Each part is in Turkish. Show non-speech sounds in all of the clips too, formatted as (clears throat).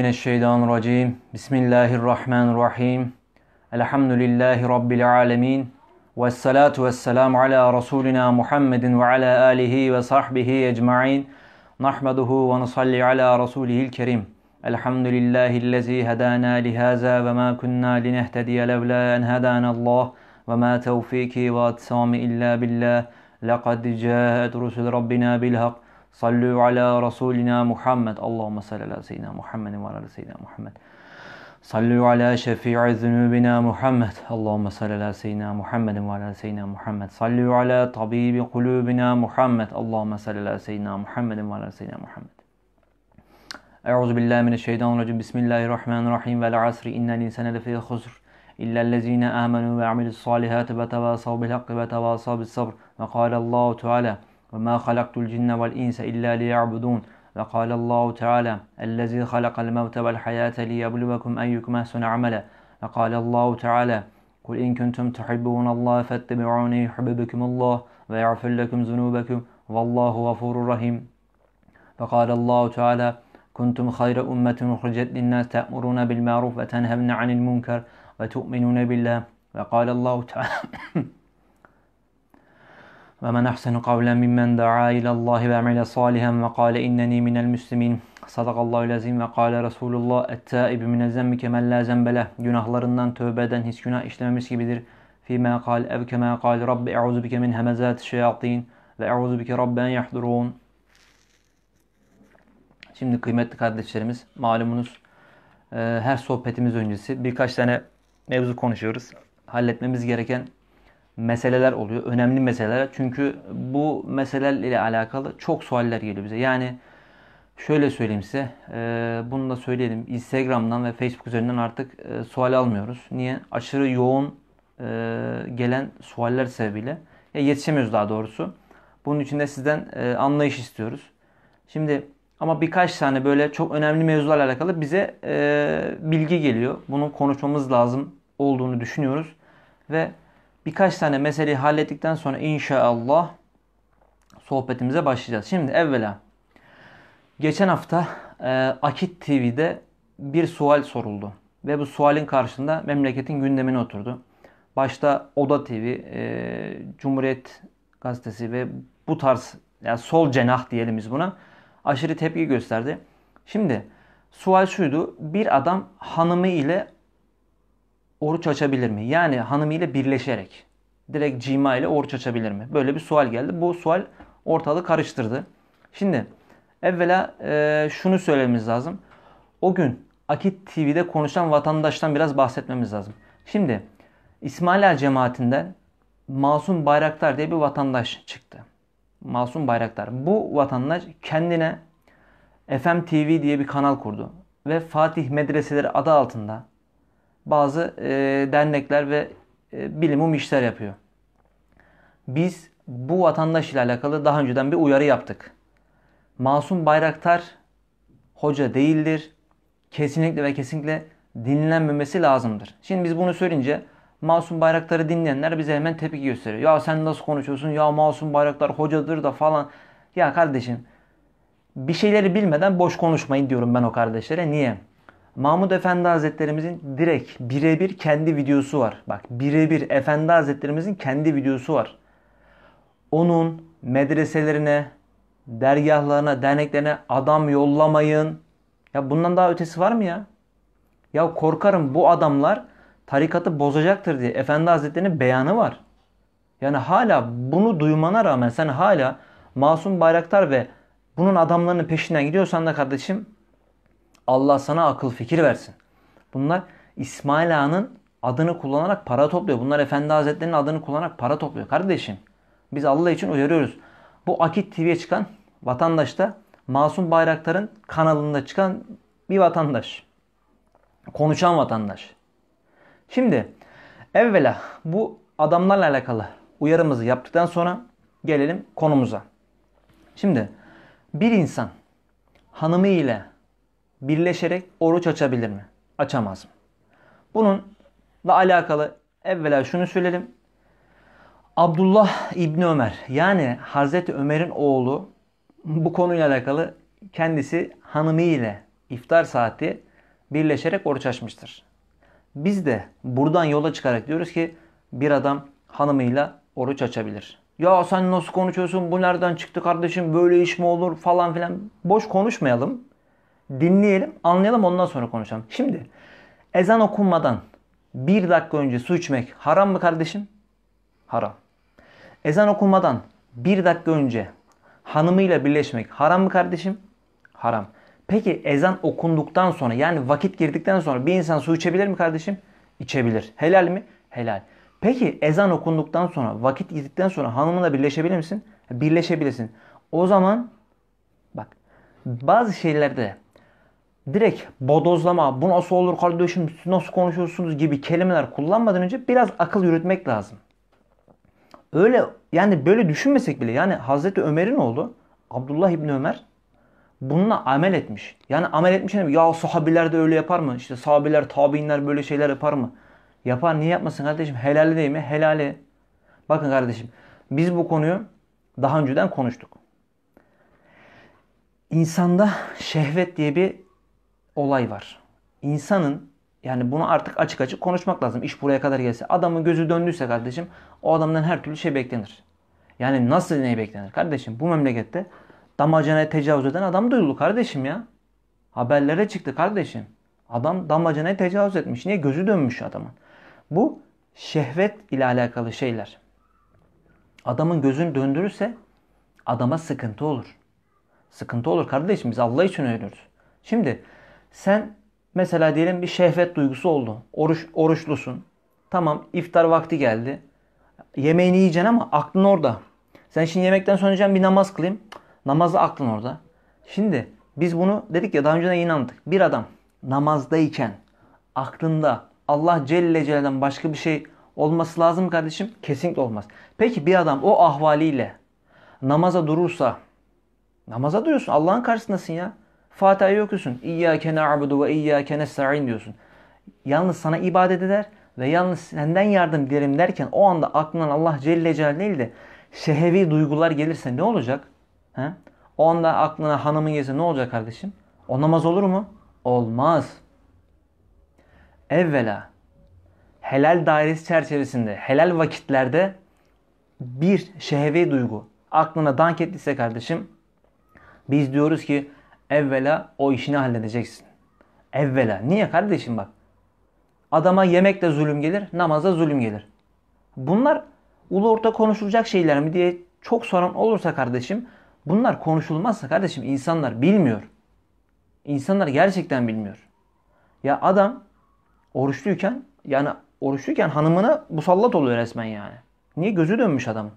من الشيطان الرجيم بسم الله الرحمن الرحيم الحمد لله رب العالمين والصلاة والسلام على رسولنا محمد وعلى آله وصحبه أجمعين نحمده ونصلي على رسوله الكريم الحمد لله الذي هدانا لهذا وما كنا لنهتدي لولا أن هدانا الله وما توفيقي واتصامي إلا بالله لقد جاءت رسل ربنا بالحق صلوا على رسولنا محمد اللهم صل على سيدنا محمد وعلى سيدنا محمد صلوا على شفيع ذنوبنا محمد اللهم صل على سيدنا محمد وعلى سيدنا محمد صلوا على طبيب قلوبنا محمد اللهم صل على سيدنا محمد وعلى سيدنا محمد أعوذ بالله من الشيطان الرجيم بسم الله الرحمن الرحيم والعصر إن الإنسان لفي خسر إلا الذين آمنوا وعملوا الصالحات وتواصوا بالحق وتواصوا بالصبر وقال الله تعالى وما خلقت الجن والإنس إلا ليعبدون وقال الله تعالى الذي خلق الموت والحياة ليبلوكم أيكم أحسن عملا وقال الله تعالى قل إن كنتم تحبون الله فاتبعوني يحببكم الله ويغفر لكم ذنوبكم والله غفور رحيم فقال الله تعالى كنتم خير أمة أخرجت للناس تأمرون بالمعروف وتنهون عن المنكر وتؤمنون بالله وقال الله تعالى ومن أحسن قولا ممن دعا إلى الله وعمل صالحا وقال إنني من المسلمين Sadak Allahu lazim ve kâle Resulullah ettâibi mine zemmi kemen la zembele. Günahlarından tövbe eden hiç günah işlememiş gibidir. Fîmâ kâl ev kemâ kâl Rabbi e'ûzu bike min hemezâti şeyatîn ve e'ûzu bike rabben yahdurûn. Şimdi kıymetli kardeşlerimiz malumunuz e, her sohbetimiz öncesi birkaç tane mevzu konuşuyoruz. Halletmemiz gereken meseleler oluyor. Önemli meseleler. Çünkü bu meselelerle alakalı çok sualler geliyor bize. Yani şöyle söyleyeyim size. E, bunu da söyleyelim. Instagram'dan ve Facebook üzerinden artık e, sual almıyoruz. Niye? Aşırı yoğun e, gelen sualler sebebiyle. Ya yetişemiyoruz daha doğrusu. Bunun için de sizden e, anlayış istiyoruz. Şimdi ama birkaç tane böyle çok önemli mevzularla alakalı bize e, bilgi geliyor. Bunu konuşmamız lazım olduğunu düşünüyoruz. Ve birkaç tane meseleyi hallettikten sonra inşallah sohbetimize başlayacağız. Şimdi evvela geçen hafta e, Akit TV'de bir sual soruldu ve bu sualin karşısında memleketin gündemine oturdu. Başta Oda TV, e, Cumhuriyet Gazetesi ve bu tarz yani sol cenah diyelim biz buna aşırı tepki gösterdi. Şimdi sual şuydu. Bir adam hanımı ile oruç açabilir mi? Yani hanımıyla birleşerek direkt cima ile oruç açabilir mi? Böyle bir sual geldi. Bu sual ortalığı karıştırdı. Şimdi evvela e, şunu söylememiz lazım. O gün Akit TV'de konuşan vatandaştan biraz bahsetmemiz lazım. Şimdi İsmaila cemaatinden Masum Bayraktar diye bir vatandaş çıktı. Masum Bayraktar. Bu vatandaş kendine FM TV diye bir kanal kurdu. Ve Fatih Medreseleri adı altında bazı e, dernekler ve e, bilimum işler yapıyor. Biz bu vatandaş ile alakalı daha önceden bir uyarı yaptık. Masum Bayraktar hoca değildir. Kesinlikle ve kesinlikle dinlenmemesi lazımdır. Şimdi biz bunu söyleyince Masum Bayraktar'ı dinleyenler bize hemen tepki gösteriyor. Ya sen nasıl konuşuyorsun? Ya Masum Bayraktar hocadır da falan. Ya kardeşim bir şeyleri bilmeden boş konuşmayın diyorum ben o kardeşlere. Niye? Mahmud Efendi Hazretlerimizin direkt birebir kendi videosu var. Bak birebir Efendi Hazretlerimizin kendi videosu var. Onun medreselerine, dergahlarına, derneklerine adam yollamayın. Ya bundan daha ötesi var mı ya? Ya korkarım bu adamlar tarikatı bozacaktır diye Efendi Hazretleri'nin beyanı var. Yani hala bunu duymana rağmen sen hala Masum Bayraktar ve bunun adamlarının peşinden gidiyorsan da kardeşim Allah sana akıl fikir versin. Bunlar İsmail Ağa'nın adını kullanarak para topluyor. Bunlar Efendi Hazretleri'nin adını kullanarak para topluyor. Kardeşim biz Allah için uyarıyoruz. Bu Akit TV'ye çıkan vatandaş da Masum Bayraktar'ın kanalında çıkan bir vatandaş. Konuşan vatandaş. Şimdi evvela bu adamlarla alakalı uyarımızı yaptıktan sonra gelelim konumuza. Şimdi bir insan hanımı ile birleşerek oruç açabilir mi? Açamaz mı? Bununla alakalı evvela şunu söyleyelim. Abdullah İbni Ömer yani Hazreti Ömer'in oğlu bu konuyla alakalı kendisi hanımıyla iftar saati birleşerek oruç açmıştır. Biz de buradan yola çıkarak diyoruz ki bir adam hanımıyla oruç açabilir. Ya sen nasıl konuşuyorsun bu nereden çıktı kardeşim böyle iş mi olur falan filan boş konuşmayalım dinleyelim, anlayalım ondan sonra konuşalım. Şimdi ezan okunmadan bir dakika önce su içmek haram mı kardeşim? Haram. Ezan okunmadan bir dakika önce hanımıyla birleşmek haram mı kardeşim? Haram. Peki ezan okunduktan sonra yani vakit girdikten sonra bir insan su içebilir mi kardeşim? İçebilir. Helal mi? Helal. Peki ezan okunduktan sonra vakit girdikten sonra hanımınla birleşebilir misin? Birleşebilirsin. O zaman bak bazı şeylerde direkt bodozlama, bu nasıl olur kardeşim, nasıl konuşuyorsunuz gibi kelimeler kullanmadan önce biraz akıl yürütmek lazım. Öyle yani böyle düşünmesek bile yani Hazreti Ömer'in oğlu Abdullah İbni Ömer bununla amel etmiş. Yani amel etmiş yani ya sahabiler de öyle yapar mı? İşte sahabiler, tabiinler böyle şeyler yapar mı? Yapar niye yapmasın kardeşim? Helali değil mi? Helali. Bakın kardeşim biz bu konuyu daha önceden konuştuk. İnsanda şehvet diye bir olay var. İnsanın yani bunu artık açık açık konuşmak lazım. İş buraya kadar gelse. Adamın gözü döndüyse kardeşim o adamdan her türlü şey beklenir. Yani nasıl ne beklenir? Kardeşim bu memlekette damacanaya tecavüz eden adam duyuldu kardeşim ya. Haberlere çıktı kardeşim. Adam damacanaya tecavüz etmiş. Niye? Gözü dönmüş adamın. Bu şehvet ile alakalı şeyler. Adamın gözünü döndürürse adama sıkıntı olur. Sıkıntı olur kardeşim. Biz Allah için ölürüz. Şimdi sen mesela diyelim bir şehvet duygusu oldu. Oruç, oruçlusun. Tamam iftar vakti geldi. Yemeğini yiyeceksin ama aklın orada. Sen şimdi yemekten sonra diyeceğim bir namaz kılayım. Namazda aklın orada. Şimdi biz bunu dedik ya daha önce de inandık. Bir adam namazdayken aklında Allah Celle Celle'den başka bir şey olması lazım kardeşim? Kesinlikle olmaz. Peki bir adam o ahvaliyle namaza durursa namaza duruyorsun Allah'ın karşısındasın ya. Fatiha'yı okuyorsun. İyyâke na'budu ve iyyâke nesta'in diyorsun. Yalnız sana ibadet eder ve yalnız senden yardım dilerim derken o anda aklından Allah Celle Celal değil de şehevi duygular gelirse ne olacak? He? O anda aklına hanımın gelse ne olacak kardeşim? O namaz olur mu? Olmaz. Evvela helal dairesi çerçevesinde, helal vakitlerde bir şehevi duygu aklına dank ettiyse kardeşim biz diyoruz ki evvela o işini halledeceksin. Evvela. Niye kardeşim bak. Adama yemekle zulüm gelir, namaza zulüm gelir. Bunlar ulu orta konuşulacak şeyler mi diye çok soran olursa kardeşim bunlar konuşulmazsa kardeşim insanlar bilmiyor. İnsanlar gerçekten bilmiyor. Ya adam oruçluyken yani oruçluyken hanımına musallat oluyor resmen yani. Niye gözü dönmüş adamın?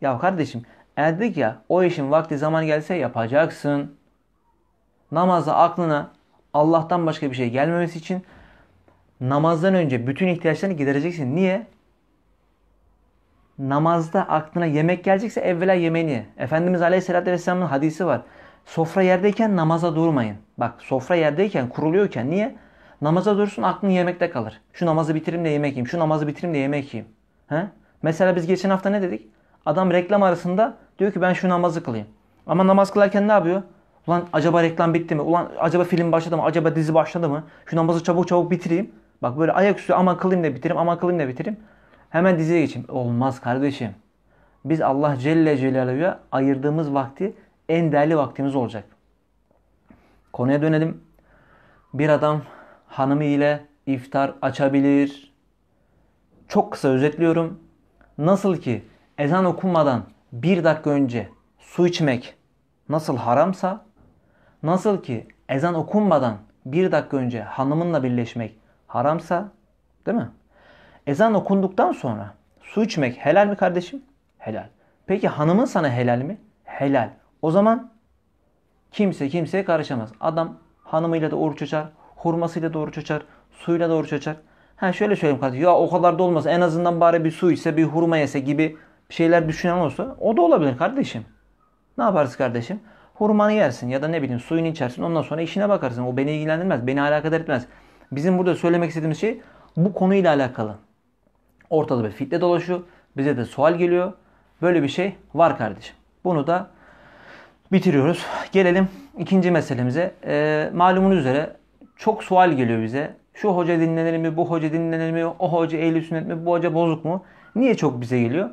Ya kardeşim erdik ya o işin vakti zaman gelse yapacaksın namaza aklına Allah'tan başka bir şey gelmemesi için namazdan önce bütün ihtiyaçlarını gidereceksin. Niye? Namazda aklına yemek gelecekse evvela yemeni. Efendimiz Aleyhisselatü Vesselam'ın hadisi var. Sofra yerdeyken namaza durmayın. Bak sofra yerdeyken kuruluyorken niye? Namaza dursun aklın yemekte kalır. Şu namazı bitireyim de yemek yiyeyim. Şu namazı bitireyim de yemek yiyeyim. He? Mesela biz geçen hafta ne dedik? Adam reklam arasında diyor ki ben şu namazı kılayım. Ama namaz kılarken ne yapıyor? Ulan acaba reklam bitti mi? Ulan acaba film başladı mı? Acaba dizi başladı mı? Şu namazı çabuk çabuk bitireyim. Bak böyle ayaküstü aman kılayım da bitireyim, aman kılayım da bitireyim. Hemen diziye geçeyim. Olmaz kardeşim. Biz Allah Celle Celaluhu'ya ayırdığımız vakti en değerli vaktimiz olacak. Konuya dönelim. Bir adam hanımı ile iftar açabilir. Çok kısa özetliyorum. Nasıl ki ezan okunmadan bir dakika önce su içmek nasıl haramsa Nasıl ki ezan okunmadan bir dakika önce hanımınla birleşmek haramsa değil mi? Ezan okunduktan sonra su içmek helal mi kardeşim? Helal. Peki hanımın sana helal mi? Helal. O zaman kimse kimseye karışamaz. Adam hanımıyla da oruç açar, hurmasıyla da oruç açar, suyla da oruç açar. Ha şöyle söyleyeyim kardeşim ya o kadar da olmaz en azından bari bir su ise bir hurma yese gibi şeyler düşünen olsa o da olabilir kardeşim. Ne yaparız kardeşim? hurmanı yersin ya da ne bileyim suyunu içersin. Ondan sonra işine bakarsın. O beni ilgilendirmez. Beni alakadar etmez. Bizim burada söylemek istediğimiz şey bu konuyla alakalı. Ortada bir fitne dolaşıyor. Bize de sual geliyor. Böyle bir şey var kardeşim. Bunu da bitiriyoruz. Gelelim ikinci meselemize. E, malumun üzere çok sual geliyor bize. Şu hoca dinlenir mi, bu hoca dinlenir mi, o hoca ehl sünnet mi, bu hoca bozuk mu? Niye çok bize geliyor?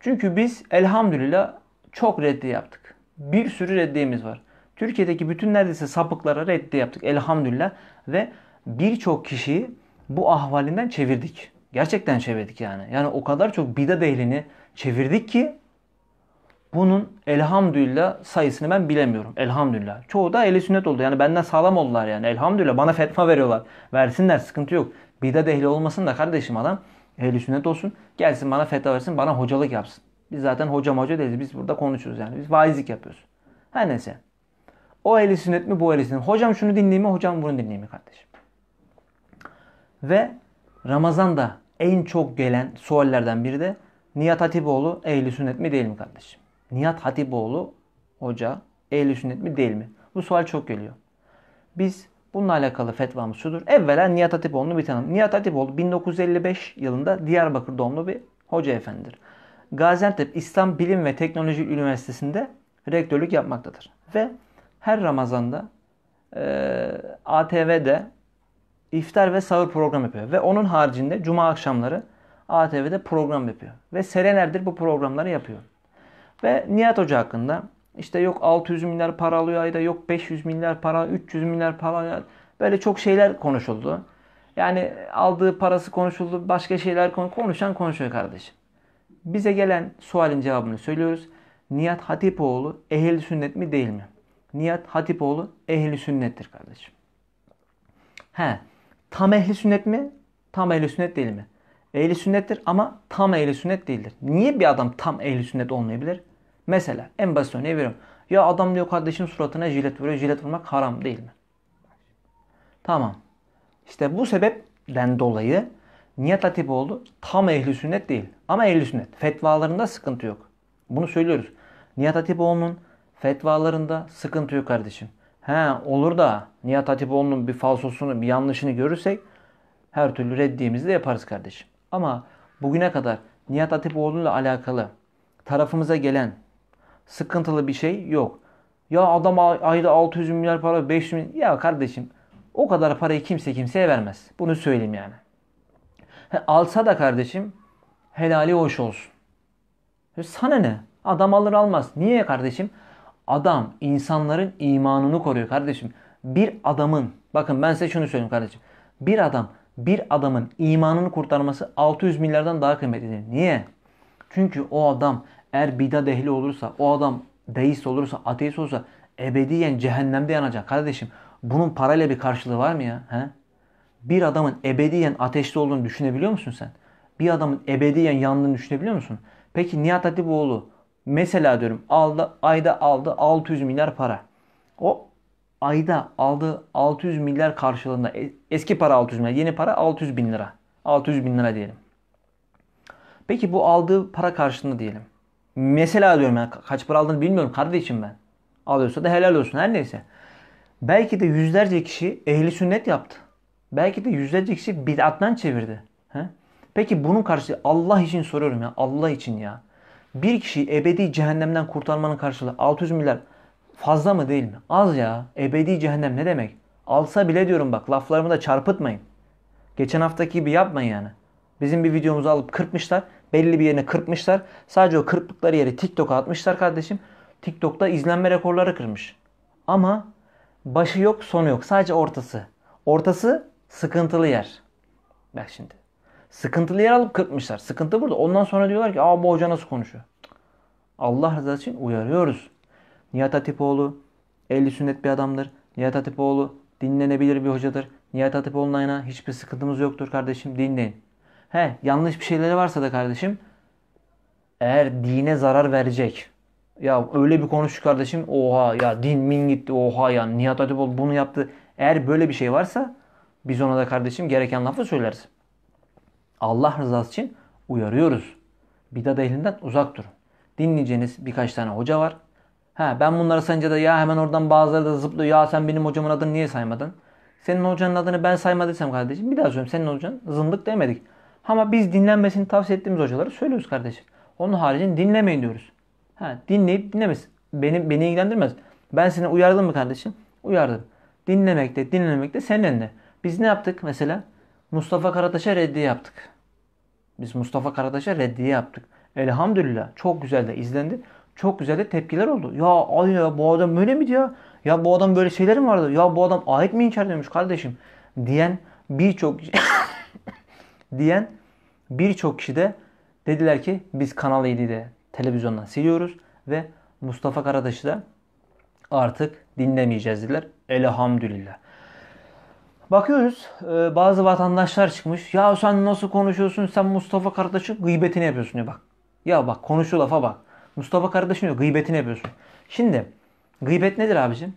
Çünkü biz elhamdülillah çok reddi yaptık bir sürü reddiyemiz var. Türkiye'deki bütün neredeyse sapıklara reddi yaptık elhamdülillah. Ve birçok kişiyi bu ahvalinden çevirdik. Gerçekten çevirdik yani. Yani o kadar çok bidat ehlini çevirdik ki bunun elhamdülillah sayısını ben bilemiyorum. Elhamdülillah. Çoğu da eli sünnet oldu. Yani benden sağlam oldular yani. Elhamdülillah bana fetva veriyorlar. Versinler sıkıntı yok. Bidat ehli olmasın da kardeşim adam ehli sünnet olsun. Gelsin bana fetva versin bana hocalık yapsın. Biz zaten hocam hoca değiliz. Biz burada konuşuyoruz yani. Biz vaizlik yapıyoruz. Her neyse. O ehli sünnet mi bu ehli sünnet mi? Hocam şunu dinleyeyim mi? Hocam bunu dinleyeyim mi kardeşim? Ve Ramazan'da en çok gelen suallerden biri de Nihat Hatipoğlu ehli sünnet mi değil mi kardeşim? Nihat Hatipoğlu hoca ehli sünnet mi değil mi? Bu sual çok geliyor. Biz bununla alakalı fetvamız şudur. Evvela Nihat Hatipoğlu'nu bir tanım. Nihat Hatipoğlu 1955 yılında Diyarbakır doğumlu bir hoca efendidir. Gaziantep İslam Bilim ve Teknoloji Üniversitesi'nde rektörlük yapmaktadır. Ve her Ramazan'da e, ATV'de iftar ve sahur program yapıyor. Ve onun haricinde cuma akşamları ATV'de program yapıyor. Ve senelerdir bu programları yapıyor. Ve Nihat Hoca hakkında işte yok 600 milyar para alıyor ayda, yok 500 milyar para, 300 milyar para böyle çok şeyler konuşuldu. Yani aldığı parası konuşuldu, başka şeyler konuşan konuşuyor kardeşim. Bize gelen sualin cevabını söylüyoruz. Nihat Hatipoğlu ehli sünnet mi değil mi? Nihat Hatipoğlu ehli sünnettir kardeşim. He. Tam ehli sünnet mi? Tam ehli sünnet değil mi? Ehli sünnettir ama tam ehli sünnet değildir. Niye bir adam tam ehli sünnet olmayabilir? Mesela en basit örneği veriyorum. Ya adam diyor kardeşim suratına jilet vuruyor. Jilet vurmak haram değil mi? Tamam. İşte bu sebepten dolayı Nihat Hatipoğlu tam ehli sünnet değil ama ehli sünnet. Fetvalarında sıkıntı yok. Bunu söylüyoruz. Nihat Hatipoğlu'nun fetvalarında sıkıntı yok kardeşim. He olur da Nihat Hatipoğlu'nun bir falsosunu, bir yanlışını görürsek her türlü reddiyemizi de yaparız kardeşim. Ama bugüne kadar Nihat Hatipoğlu'yla alakalı tarafımıza gelen sıkıntılı bir şey yok. Ya adam ayda 600 milyar para 500 milyar. Ya kardeşim o kadar parayı kimse kimseye vermez. Bunu söyleyeyim yani. He, alsa da kardeşim helali hoş olsun. E sana ne? Adam alır almaz. Niye kardeşim? Adam insanların imanını koruyor kardeşim. Bir adamın, bakın ben size şunu söyleyeyim kardeşim. Bir adam, bir adamın imanını kurtarması 600 milyardan daha kıymetlidir. Niye? Çünkü o adam eğer bidat ehli olursa, o adam deist olursa, ateist olursa ebediyen cehennemde yanacak kardeşim. Bunun parayla bir karşılığı var mı ya? He? bir adamın ebediyen ateşte olduğunu düşünebiliyor musun sen? Bir adamın ebediyen yandığını düşünebiliyor musun? Peki Nihat Hatipoğlu mesela diyorum aldı, ayda aldı 600 milyar para. O ayda aldığı 600 milyar karşılığında e, eski para 600 milyar yeni para 600 bin lira. 600 bin lira diyelim. Peki bu aldığı para karşılığında diyelim. Mesela diyorum yani kaç para aldığını bilmiyorum kardeşim ben. Alıyorsa da helal olsun her neyse. Belki de yüzlerce kişi ehli sünnet yaptı. Belki de yüzlerce kişi bid'attan çevirdi. He? Peki bunun karşılığı Allah için soruyorum ya. Allah için ya. Bir kişi ebedi cehennemden kurtarmanın karşılığı 600 milyar fazla mı değil mi? Az ya. Ebedi cehennem ne demek? Alsa bile diyorum bak laflarımı da çarpıtmayın. Geçen haftaki gibi yapmayın yani. Bizim bir videomuzu alıp kırpmışlar. Belli bir yerine kırpmışlar. Sadece o kırptıkları yeri TikTok'a atmışlar kardeşim. TikTok'ta izlenme rekorları kırmış. Ama başı yok sonu yok. Sadece ortası. Ortası Sıkıntılı yer. Bak şimdi. Sıkıntılı yer alıp kırpmışlar. Sıkıntı burada. Ondan sonra diyorlar ki aa bu hoca nasıl konuşuyor? Allah rızası için uyarıyoruz. Nihat Hatipoğlu eli sünnet bir adamdır. Nihat Hatipoğlu dinlenebilir bir hocadır. Nihat Hatipoğlu'na yana hiçbir sıkıntımız yoktur kardeşim dinleyin. He yanlış bir şeyleri varsa da kardeşim eğer dine zarar verecek. Ya öyle bir konuş kardeşim oha ya din min gitti oha ya Nihat Hatipoğlu bunu yaptı. Eğer böyle bir şey varsa biz ona da kardeşim gereken lafı söyleriz. Allah rızası için uyarıyoruz. Bidat ehlinden uzak durun. Dinleyeceğiniz birkaç tane hoca var. Ha, ben bunları sayınca da ya hemen oradan bazıları da zıplıyor. Ya sen benim hocamın adını niye saymadın? Senin hocanın adını ben saymadıysam kardeşim bir daha söylüyorum. Senin hocan zındık demedik. Ama biz dinlenmesini tavsiye ettiğimiz hocaları söylüyoruz kardeşim. Onun haricinde dinlemeyin diyoruz. Ha, dinleyip dinlemez. Beni, beni ilgilendirmez. Ben seni uyardım mı kardeşim? Uyardım. Dinlemek de dinlemek de senin elinde. Biz ne yaptık mesela? Mustafa Karataş'a reddiye yaptık. Biz Mustafa Karataş'a reddiye yaptık. Elhamdülillah çok güzel de izlendi. Çok güzel de tepkiler oldu. Ya ay ya bu adam böyle mi diyor? Ya bu adam böyle şeyler mi vardı? Ya bu adam ayet mi inşa ediyormuş kardeşim? Diyen birçok (laughs) diyen birçok kişi de dediler ki biz Kanal 7'yi televizyondan siliyoruz ve Mustafa Karataş'ı da artık dinlemeyeceğiz dediler. Elhamdülillah. Bakıyoruz e, bazı vatandaşlar çıkmış. Ya sen nasıl konuşuyorsun? Sen Mustafa kardeşin gıybetini yapıyorsun diyor bak. Ya bak konuşu lafa bak. Mustafa kardeşim diyor gıybetini yapıyorsun. Şimdi gıybet nedir abicim?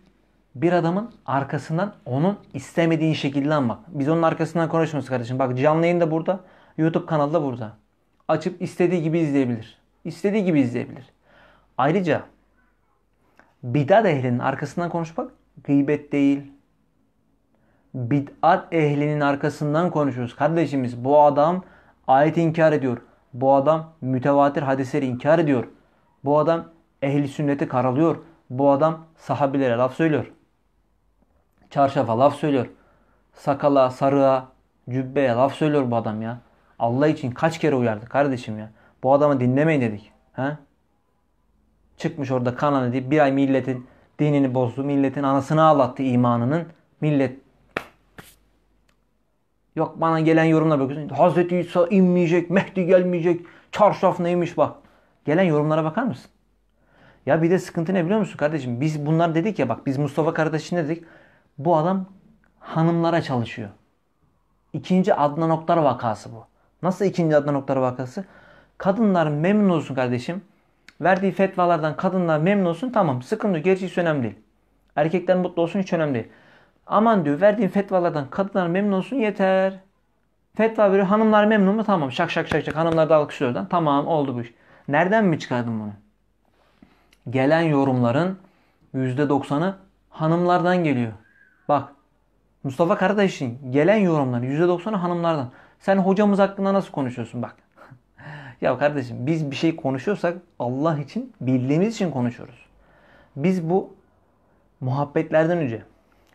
Bir adamın arkasından onun istemediğin şekilde anmak. Biz onun arkasından konuşmuyoruz kardeşim. Bak canlı yayın da burada. YouTube kanalı da burada. Açıp istediği gibi izleyebilir. İstediği gibi izleyebilir. Ayrıca bidat ehlinin arkasından konuşmak gıybet değil bid'at ehlinin arkasından konuşuyoruz. Kardeşimiz bu adam ayet inkar ediyor. Bu adam mütevatir hadisleri inkar ediyor. Bu adam ehli sünneti karalıyor. Bu adam sahabilere laf söylüyor. Çarşafa laf söylüyor. Sakala, sarığa, cübbeye laf söylüyor bu adam ya. Allah için kaç kere uyardı kardeşim ya. Bu adamı dinlemeyin dedik. He? Çıkmış orada kanan edip bir ay milletin dinini bozdu. Milletin anasını ağlattı imanının. Millet Yok bana gelen yorumlara bakıyorsun. Hazreti İsa inmeyecek, Mehdi gelmeyecek, çarşaf neymiş bak. Gelen yorumlara bakar mısın? Ya bir de sıkıntı ne biliyor musun kardeşim? Biz bunlar dedik ya bak biz Mustafa kardeşin dedik. Bu adam hanımlara çalışıyor. İkinci Adnan Oktar vakası bu. Nasıl ikinci Adnan Oktar vakası? Kadınlar memnun olsun kardeşim. Verdiği fetvalardan kadınlar memnun olsun tamam sıkıntı yok. Gerçi hiç önemli değil. Erkekler mutlu olsun hiç önemli değil. Aman diyor verdiğin fetvalardan kadınlar memnun olsun yeter. Fetva veriyor hanımlar memnun mu? Tamam şak şak şak şak hanımlar da alkışlıyorlar. Tamam oldu bu iş. Nereden mi çıkardın bunu? Gelen yorumların %90'ı hanımlardan geliyor. Bak Mustafa kardeşin gelen yorumların %90'ı hanımlardan. Sen hocamız hakkında nasıl konuşuyorsun bak. (laughs) ya kardeşim biz bir şey konuşuyorsak Allah için bildiğimiz için konuşuyoruz. Biz bu muhabbetlerden önce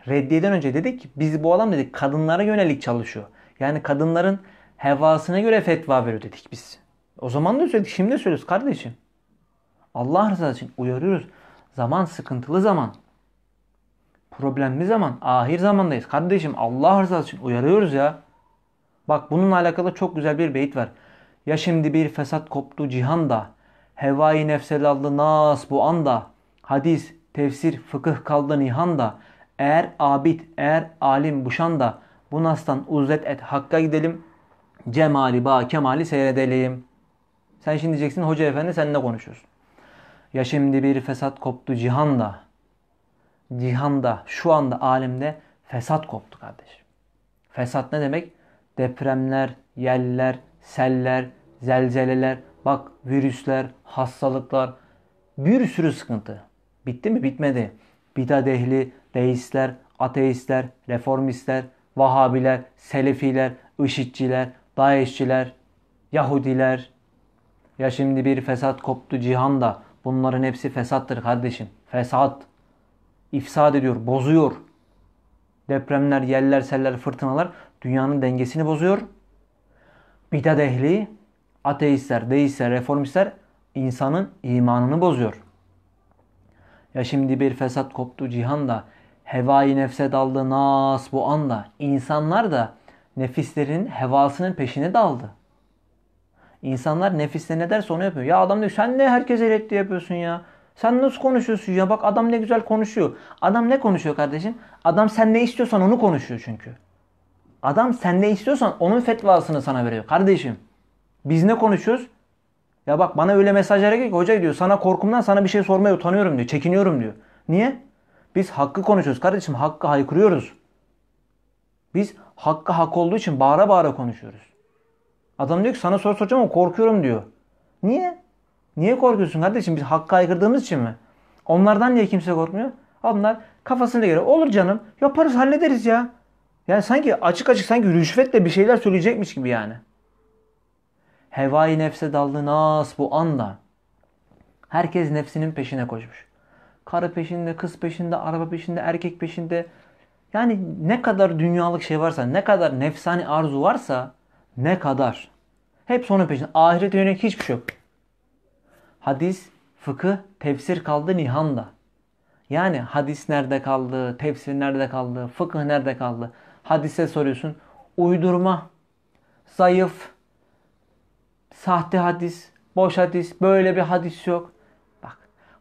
reddiyeden önce dedik ki biz bu adam dedik kadınlara yönelik çalışıyor. Yani kadınların hevasına göre fetva veriyor dedik biz. O zaman da söyledik şimdi de söylüyoruz kardeşim. Allah rızası için uyarıyoruz. Zaman sıkıntılı zaman. Problemli zaman. Ahir zamandayız. Kardeşim Allah rızası için uyarıyoruz ya. Bak bununla alakalı çok güzel bir beyit var. Ya şimdi bir fesat koptu cihanda. Hevai nefsel aldı nas bu anda. Hadis, tefsir, fıkıh kaldı nihanda. Eğer abid, eğer alim bu şanda, bu nastan uzet et hakka gidelim. Cemali ba kemali seyredelim. Sen şimdi diyeceksin hoca efendi seninle konuşuyorsun. Ya şimdi bir fesat koptu cihanda. Cihanda şu anda alemde fesat koptu kardeş. Fesat ne demek? Depremler, yeller, seller, zelzeleler, bak virüsler, hastalıklar, bir sürü sıkıntı. Bitti mi? Bitmedi. Bidat ehli, deistler, ateistler, reformistler, Vahabiler, Selefiler, IŞİDçiler, DAEŞçiler, Yahudiler. Ya şimdi bir fesat koptu cihanda. Bunların hepsi fesattır kardeşim. Fesat. İfsad ediyor, bozuyor. Depremler, yerler, seller, fırtınalar dünyanın dengesini bozuyor. Bidat ehli, ateistler, deistler, reformistler insanın imanını bozuyor. Ya şimdi bir fesat koptu cihanda Hevai nefse daldı nas bu anda. İnsanlar da nefislerin hevasının peşine daldı. İnsanlar ne der onu yapıyor. Ya adam diyor sen ne herkese reddi yapıyorsun ya. Sen nasıl konuşuyorsun ya bak adam ne güzel konuşuyor. Adam ne konuşuyor kardeşim? Adam sen ne istiyorsan onu konuşuyor çünkü. Adam sen ne istiyorsan onun fetvasını sana veriyor. Kardeşim biz ne konuşuyoruz? Ya bak bana öyle mesajlara geliyor ki hoca diyor sana korkumdan sana bir şey sormaya utanıyorum diyor. Çekiniyorum diyor. Niye? Biz hakkı konuşuyoruz kardeşim. Hakkı haykırıyoruz. Biz hakkı hak olduğu için bağıra bağıra konuşuyoruz. Adam diyor ki sana soru soracağım ama korkuyorum diyor. Niye? Niye korkuyorsun kardeşim? Biz hakkı haykırdığımız için mi? Onlardan niye kimse korkmuyor? Onlar kafasına göre olur canım yaparız hallederiz ya. Yani sanki açık açık sanki rüşvetle bir şeyler söyleyecekmiş gibi yani. Hevai nefse daldı nas bu anda. Herkes nefsinin peşine koşmuş. Karı peşinde, kız peşinde, araba peşinde, erkek peşinde. Yani ne kadar dünyalık şey varsa, ne kadar nefsani arzu varsa ne kadar. Hep sonra peşinde. Ahirete yönelik hiçbir şey yok. Hadis, fıkıh, tefsir kaldı nihanda. Yani hadis nerede kaldı, tefsir nerede kaldı, fıkıh nerede kaldı? Hadise soruyorsun. Uydurma, zayıf, sahte hadis, boş hadis, böyle bir hadis yok.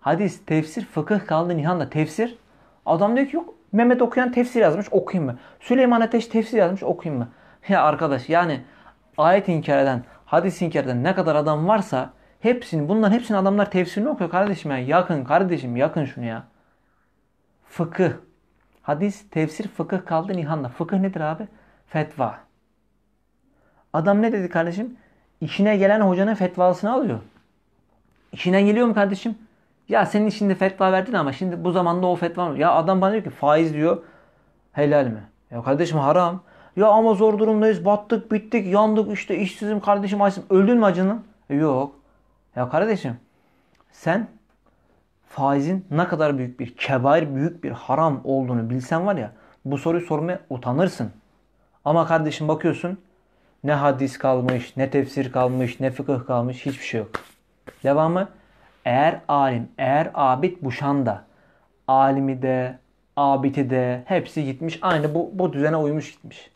Hadis, tefsir, fıkıh kaldı Nihan'da. Tefsir. Adam diyor ki yok Mehmet okuyan tefsir yazmış okuyayım mı? Süleyman Ateş tefsir yazmış okuyayım mı? (laughs) Ya arkadaş yani ayet inkar eden, hadis inkar eden ne kadar adam varsa hepsini bunların hepsini adamlar tefsirini okuyor kardeşim ya. Yakın kardeşim yakın şunu ya. Fıkıh. Hadis, tefsir, fıkıh kaldı Nihan'da. Fıkıh nedir abi? Fetva. Adam ne dedi kardeşim? İşine gelen hocanın fetvasını alıyor. İşine geliyor mu kardeşim? Ya senin şimdi fetva verdin ama şimdi bu zamanda o fetva mı? Ya adam bana diyor ki faiz diyor helal mi? Ya kardeşim haram. Ya ama zor durumdayız. Battık, bittik, yandık işte işsizim kardeşim açsın. Öldün mü acının? E, yok. Ya kardeşim sen faizin ne kadar büyük bir kebair, büyük bir haram olduğunu bilsen var ya bu soruyu sormaya utanırsın. Ama kardeşim bakıyorsun ne hadis kalmış, ne tefsir kalmış, ne fıkıh kalmış hiçbir şey yok. Devamı eğer alim, eğer abid buşan da alimi de, abidi de hepsi gitmiş. Aynı bu, bu düzene uymuş gitmiş.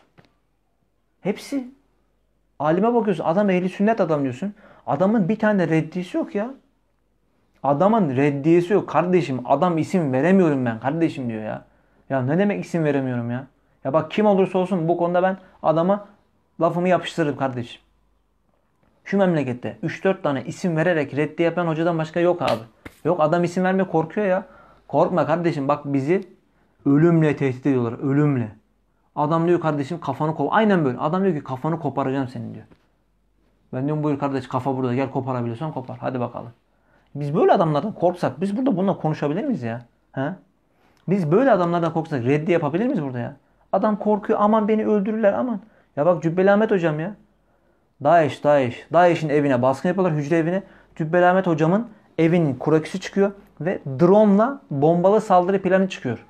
Hepsi. Alime bakıyorsun. Adam ehli sünnet adam diyorsun. Adamın bir tane reddiyesi yok ya. Adamın reddiyesi yok. Kardeşim adam isim veremiyorum ben kardeşim diyor ya. Ya ne demek isim veremiyorum ya. Ya bak kim olursa olsun bu konuda ben adama lafımı yapıştırırım kardeşim. Şu memlekette 3-4 tane isim vererek reddi yapan hocadan başka yok abi. Yok adam isim verme korkuyor ya. Korkma kardeşim bak bizi ölümle tehdit ediyorlar. Ölümle. Adam diyor kardeşim kafanı kop. Aynen böyle. Adam diyor ki kafanı koparacağım senin diyor. Ben diyorum buyur kardeş kafa burada. Gel koparabiliyorsan kopar. Hadi bakalım. Biz böyle adamlardan korksak biz burada bununla konuşabilir miyiz ya? He? Biz böyle adamlardan korksak reddi yapabilir miyiz burada ya? Adam korkuyor aman beni öldürürler aman. Ya bak Cübbeli Ahmet hocam ya. DAEŞ, DAEŞ, DAEŞ'in evine baskın yapıyorlar. Hücre evine. Cübbelahmet hocamın evinin kurakisi çıkıyor ve drone'la bombalı saldırı planı çıkıyor.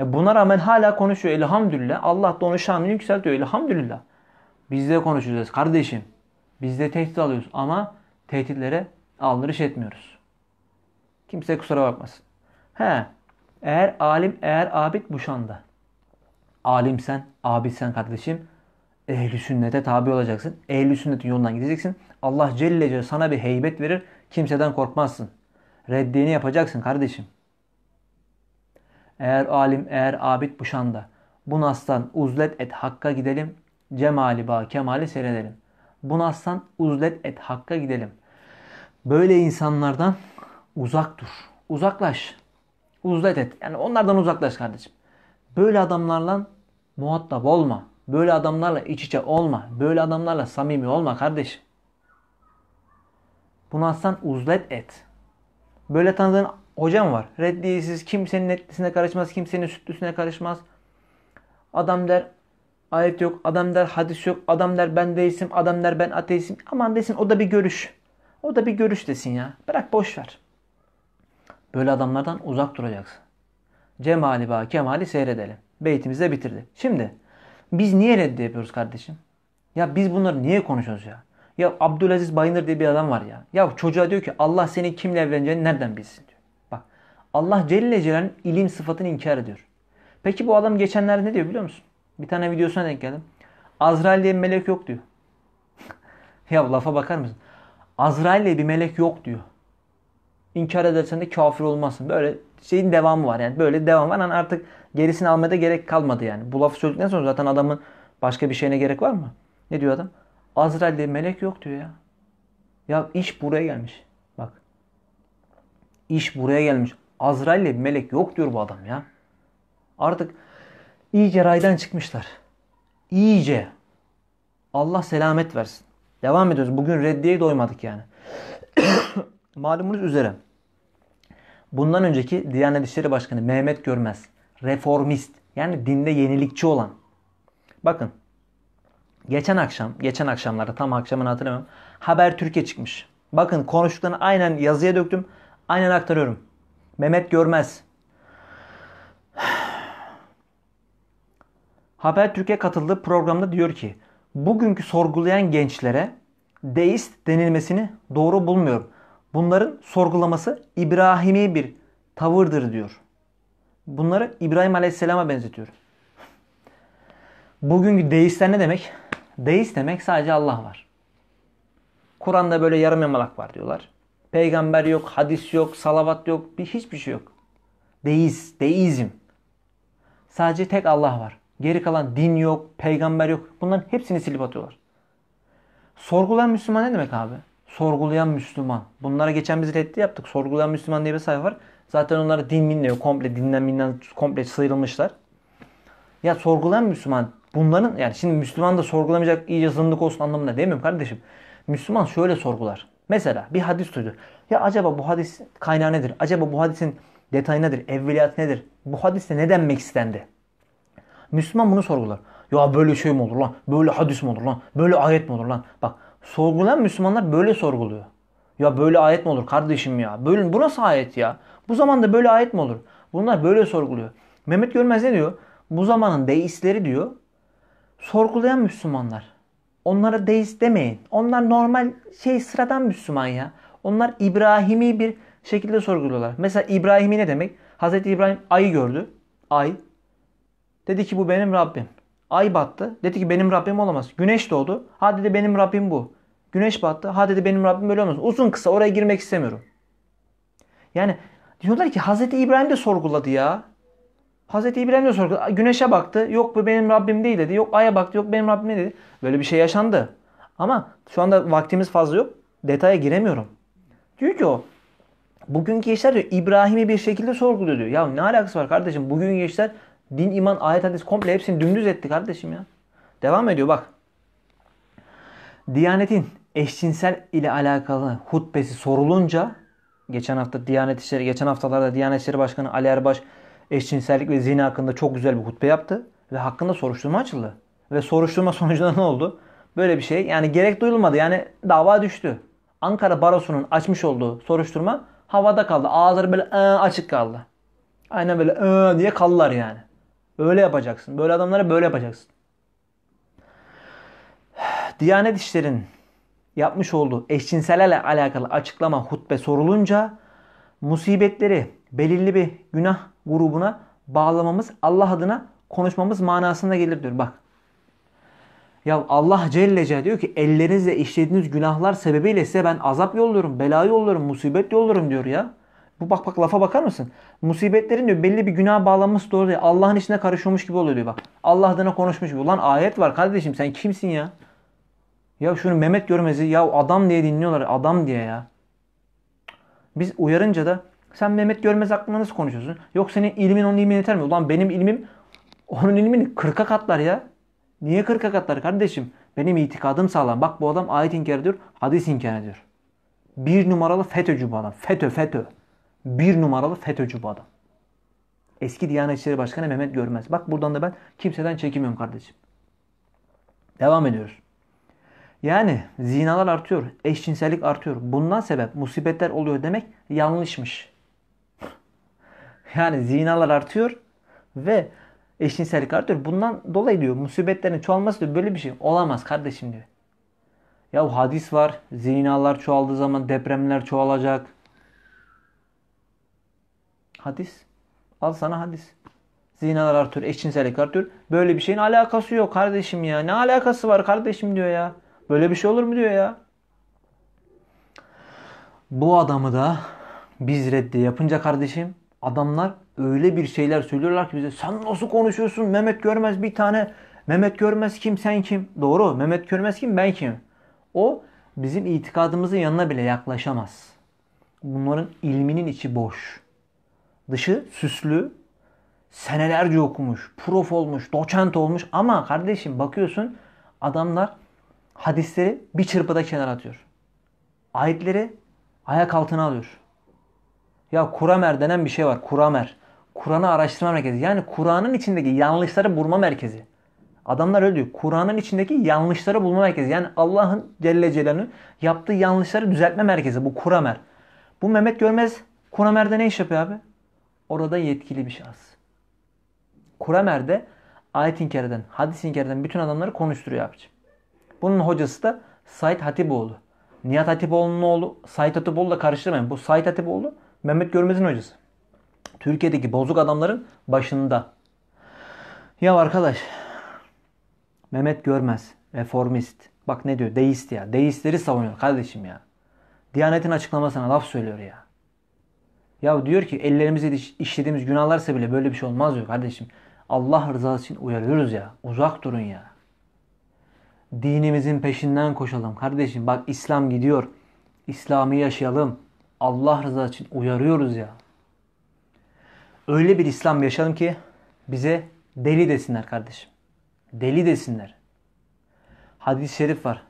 E buna rağmen hala konuşuyor elhamdülillah. Allah da onun şanını yükseltiyor elhamdülillah. Biz de konuşacağız kardeşim. Biz de tehdit alıyoruz ama tehditlere aldırış etmiyoruz. Kimse kusura bakmasın. He, eğer alim, eğer abid bu şanda. Alim sen, abid sen kardeşim ehli sünnete tabi olacaksın. Ehli sünnetin yolundan gideceksin. Allah Celle Celle sana bir heybet verir. Kimseden korkmazsın. Reddini yapacaksın kardeşim. Eğer alim, eğer abid bu şanda. Bu nastan uzlet et hakka gidelim. Cemali bağ, kemali seyredelim. Bu nastan uzlet et hakka gidelim. Böyle insanlardan uzak dur. Uzaklaş. Uzlet et. Yani onlardan uzaklaş kardeşim. Böyle adamlarla muhatap olma. Böyle adamlarla iç içe olma. Böyle adamlarla samimi olma kardeşim. Bunu aslan uzlet et. Böyle tanıdığın hocam var. Reddiyesiz, kimsenin netlisine karışmaz, kimsenin sütlüsüne karışmaz. Adam der ayet yok, adam der hadis yok, adam der ben değilsin, adam der ben ateistim. Aman desin o da bir görüş. O da bir görüş desin ya. Bırak boş ver. Böyle adamlardan uzak duracaksın. Cemali ba kemali seyredelim. Beytimizi de bitirdi. Şimdi biz niye reddi yapıyoruz kardeşim? Ya biz bunları niye konuşuyoruz ya? Ya Abdülaziz Bayındır diye bir adam var ya. Ya çocuğa diyor ki Allah seni kimle evleneceğini nereden bilsin diyor. Bak Allah Celle Celal'in ilim sıfatını inkar ediyor. Peki bu adam geçenlerde ne diyor biliyor musun? Bir tane videosuna denk geldim. Azrail diye bir melek yok diyor. (laughs) ya lafa bakar mısın? Azrail diye bir melek yok diyor inkar edersen de kafir olmazsın. Böyle şeyin devamı var yani. Böyle devam var. Yani artık gerisini almaya da gerek kalmadı yani. Bu lafı söyledikten sonra zaten adamın başka bir şeyine gerek var mı? Ne diyor adam? Azrail'de melek yok diyor ya. Ya iş buraya gelmiş. Bak. İş buraya gelmiş. Azrail'le melek yok diyor bu adam ya. Artık iyice raydan çıkmışlar. İyice. Allah selamet versin. Devam ediyoruz. Bugün reddiye doymadık yani. (coughs) malumunuz üzere bundan önceki Diyanet İşleri Başkanı Mehmet Görmez reformist yani dinde yenilikçi olan bakın geçen akşam geçen akşamlarda tam akşamını hatırlamıyorum Haber Türkiye çıkmış. Bakın konuştuklarını aynen yazıya döktüm. Aynen aktarıyorum. Mehmet Görmez. (sighs) Haber Türkiye katıldığı programda diyor ki bugünkü sorgulayan gençlere deist denilmesini doğru bulmuyorum. Bunların sorgulaması İbrahim'i bir tavırdır diyor. Bunları İbrahim Aleyhisselam'a benzetiyor. Bugünkü deistler ne demek? Deist demek sadece Allah var. Kur'an'da böyle yarım yamalak var diyorlar. Peygamber yok, hadis yok, salavat yok, bir hiçbir şey yok. Deiz, deizm. Sadece tek Allah var. Geri kalan din yok, peygamber yok. Bunların hepsini silip atıyorlar. Sorgulan Müslüman ne demek abi? sorgulayan Müslüman. Bunlara geçen biz reddi yaptık. Sorgulayan Müslüman diye bir sayfa var. Zaten onlara din minmiyor. Komple dinden minden komple sıyrılmışlar. Ya sorgulayan Müslüman bunların yani şimdi Müslüman da sorgulamayacak iyice zındık olsun anlamında demiyorum kardeşim. Müslüman şöyle sorgular. Mesela bir hadis duydu. Ya acaba bu hadis kaynağı nedir? Acaba bu hadisin detayı nedir? Evveliyat nedir? Bu hadiste ne denmek istendi? Müslüman bunu sorgular. Ya böyle şey mi olur lan? Böyle hadis mi olur lan? Böyle ayet mi olur lan? Bak Sorgulayan Müslümanlar böyle sorguluyor. Ya böyle ayet mi olur kardeşim ya? Böyle, bu nasıl ayet ya? Bu zamanda böyle ayet mi olur? Bunlar böyle sorguluyor. Mehmet Görmez ne diyor? Bu zamanın deistleri diyor. Sorgulayan Müslümanlar. Onlara deist demeyin. Onlar normal şey sıradan Müslüman ya. Onlar İbrahimi bir şekilde sorguluyorlar. Mesela İbrahim'i ne demek? Hazreti İbrahim ayı gördü. Ay. Dedi ki bu benim Rabbim. Ay battı. Dedi ki benim Rabbim olamaz. Güneş doğdu. Ha dedi benim Rabbim bu. Güneş battı. Ha dedi benim Rabbim böyle olmaz. Uzun kısa oraya girmek istemiyorum. Yani diyorlar ki Hazreti İbrahim de sorguladı ya. Hazreti İbrahim de sorguladı. Güneşe baktı. Yok bu benim Rabbim değil dedi. Yok aya baktı. Yok benim Rabbim dedi. Böyle bir şey yaşandı. Ama şu anda vaktimiz fazla yok. Detaya giremiyorum. Diyor ki o bugünkü gençler diyor İbrahim'i bir şekilde sorguluyor diyor. Ya ne alakası var kardeşim? Bugün gençler Din, iman, ayet, hadis komple hepsini dümdüz etti kardeşim ya. Devam ediyor bak. Diyanetin eşcinsel ile alakalı hutbesi sorulunca geçen hafta Diyanet İşleri, geçen haftalarda Diyanet İşleri Başkanı Ali Erbaş eşcinsellik ve zina hakkında çok güzel bir hutbe yaptı ve hakkında soruşturma açıldı. Ve soruşturma (laughs) sonucunda ne oldu? Böyle bir şey yani gerek duyulmadı yani dava düştü. Ankara Barosu'nun açmış olduğu soruşturma havada kaldı. Ağızları böyle ee, açık kaldı. Aynen böyle ee, diye kaldılar yani. Öyle yapacaksın. Böyle adamlara böyle yapacaksın. Diyanet İşleri'nin yapmış olduğu eşcinselerle alakalı açıklama hutbe sorulunca musibetleri belirli bir günah grubuna bağlamamız Allah adına konuşmamız manasında gelir diyor. Bak. Ya Allah Celle Celle diyor ki ellerinizle işlediğiniz günahlar sebebiyle size ben azap yolluyorum, bela yolluyorum, musibet yolluyorum diyor ya. Bu bak bak lafa bakar mısın? Musibetlerin diyor belli bir günah bağlanması doğru değil. Allah'ın içine karışıyormuş gibi oluyor diyor bak. Allah adına konuşmuş gibi. Ulan ayet var kardeşim sen kimsin ya? Ya şunu Mehmet Görmez'i ya adam diye dinliyorlar adam diye ya. Biz uyarınca da sen Mehmet Görmez hakkında nasıl konuşuyorsun? Yok senin ilmin onun ilmini yeter mi? Ulan benim ilmim onun ilmini 40'a katlar ya. Niye 40'a katlar kardeşim? Benim itikadım sağlam. Bak bu adam ayet inkar ediyor, hadis inkar ediyor. Bir numaralı FETÖ'cü bu adam. FETÖ, FETÖ bir numaralı FETÖ'cü bu adam. Eski Diyanet İşleri Başkanı Mehmet Görmez. Bak buradan da ben kimseden çekinmiyorum kardeşim. Devam ediyoruz. Yani zinalar artıyor, eşcinsellik artıyor. Bundan sebep musibetler oluyor demek yanlışmış. (laughs) Yani zinalar artıyor ve eşcinsellik artıyor. Bundan dolayı diyor musibetlerin çoğalması diyor böyle bir şey olamaz kardeşim diyor. Ya hadis var, zinalar çoğaldığı zaman depremler çoğalacak, Hadis. Al sana hadis. Zinalar artıyor, eşcinsellik artıyor. Böyle bir şeyin alakası yok kardeşim ya. Ne alakası var kardeşim diyor ya. Böyle bir şey olur mu diyor ya. Bu adamı da biz reddi yapınca kardeşim adamlar öyle bir şeyler söylüyorlar ki bize sen nasıl konuşuyorsun Mehmet Görmez bir tane Mehmet Görmez kim sen kim? Doğru Mehmet Görmez kim ben kim? O bizim itikadımızın yanına bile yaklaşamaz. Bunların ilminin içi boş. Dışı süslü, senelerce okumuş, prof olmuş, doçent olmuş ama kardeşim bakıyorsun adamlar hadisleri bir çırpıda kenar atıyor. Ayetleri ayak altına alıyor. Ya Kuramer denen bir şey var. Kuramer. Kur'an'ı araştırma merkezi. Yani Kur'an'ın içindeki yanlışları bulma merkezi. Adamlar öyle diyor. Kur'an'ın içindeki yanlışları bulma merkezi. Yani Allah'ın Celle Celal'ın yaptığı yanlışları düzeltme merkezi. Bu Kuramer. Bu Mehmet Görmez Kuramer'de ne iş yapıyor abi? Orada yetkili bir şahıs. de ayet-i hadis-i bütün adamları konuşturuyor abici. Bunun hocası da Said Hatipoğlu. Nihat Hatipoğlu'nun oğlu Said Hatipoğlu da karıştırmayın. Bu Said Hatipoğlu Mehmet Görmez'in hocası. Türkiye'deki bozuk adamların başında. Ya arkadaş Mehmet Görmez reformist. Bak ne diyor deist ya. Deistleri savunuyor kardeşim ya. Diyanetin açıklamasına laf söylüyor ya. Ya diyor ki ellerimizle işlediğimiz günahlarsa bile böyle bir şey olmaz diyor kardeşim. Allah rızası için uyarıyoruz ya. Uzak durun ya. Dinimizin peşinden koşalım kardeşim. Bak İslam gidiyor. İslam'ı yaşayalım. Allah rızası için uyarıyoruz ya. Öyle bir İslam yaşayalım ki bize deli desinler kardeşim. Deli desinler. Hadis-i şerif var.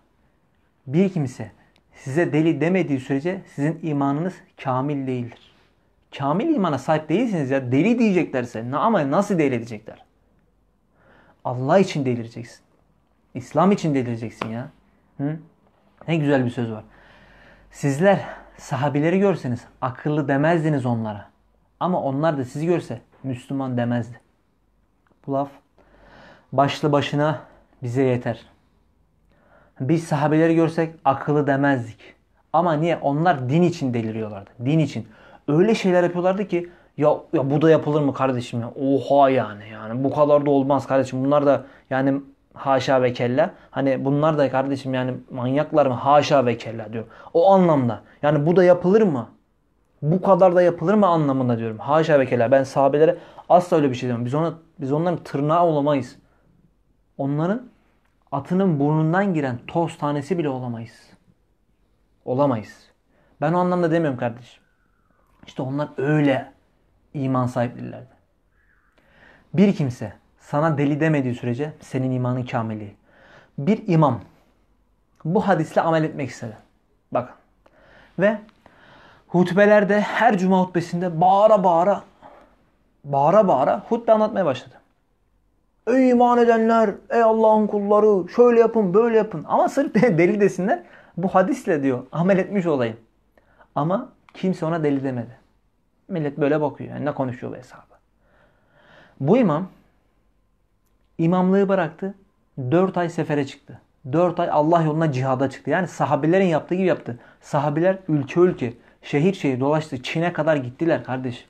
Bir kimse size deli demediği sürece sizin imanınız kamil değildir kamil imana sahip değilsiniz ya deli diyeceklerse ne ama nasıl deli edecekler? Allah için delireceksin. İslam için delireceksin ya. Hı? Ne güzel bir söz var. Sizler sahabileri görseniz akıllı demezdiniz onlara. Ama onlar da sizi görse Müslüman demezdi. Bu laf başlı başına bize yeter. Biz sahabeleri görsek akıllı demezdik. Ama niye? Onlar din için deliriyorlardı. Din için öyle şeyler yapıyorlardı ki ya, ya bu da yapılır mı kardeşim ya? Oha yani yani bu kadar da olmaz kardeşim. Bunlar da yani haşa ve kella. Hani bunlar da kardeşim yani manyaklar mı? Haşa ve kella diyorum. O anlamda. Yani bu da yapılır mı? Bu kadar da yapılır mı anlamında diyorum. Haşa ve kella. Ben sahabelere asla öyle bir şey demem. Biz ona biz onların tırnağı olamayız. Onların atının burnundan giren toz tanesi bile olamayız. Olamayız. Ben o anlamda demiyorum kardeşim. İşte onlar öyle iman sahiplerilerdi. Bir kimse sana deli demediği sürece senin imanın kamili. Bir imam bu hadisle amel etmek istedi. Bakın. Ve hutbelerde her cuma hutbesinde bağıra bağıra bağıra bağıra hutbe anlatmaya başladı. Ey iman edenler, ey Allah'ın kulları şöyle yapın böyle yapın. Ama sırf (laughs) deli desinler bu hadisle diyor amel etmiş olayım. Ama Kimse ona deli demedi. Millet böyle bakıyor. Yani ne konuşuyor bu hesabı. Bu imam imamlığı bıraktı. Dört ay sefere çıktı. Dört ay Allah yoluna cihada çıktı. Yani sahabilerin yaptığı gibi yaptı. Sahabiler ülke ülke, şehir şehir dolaştı. Çin'e kadar gittiler kardeş.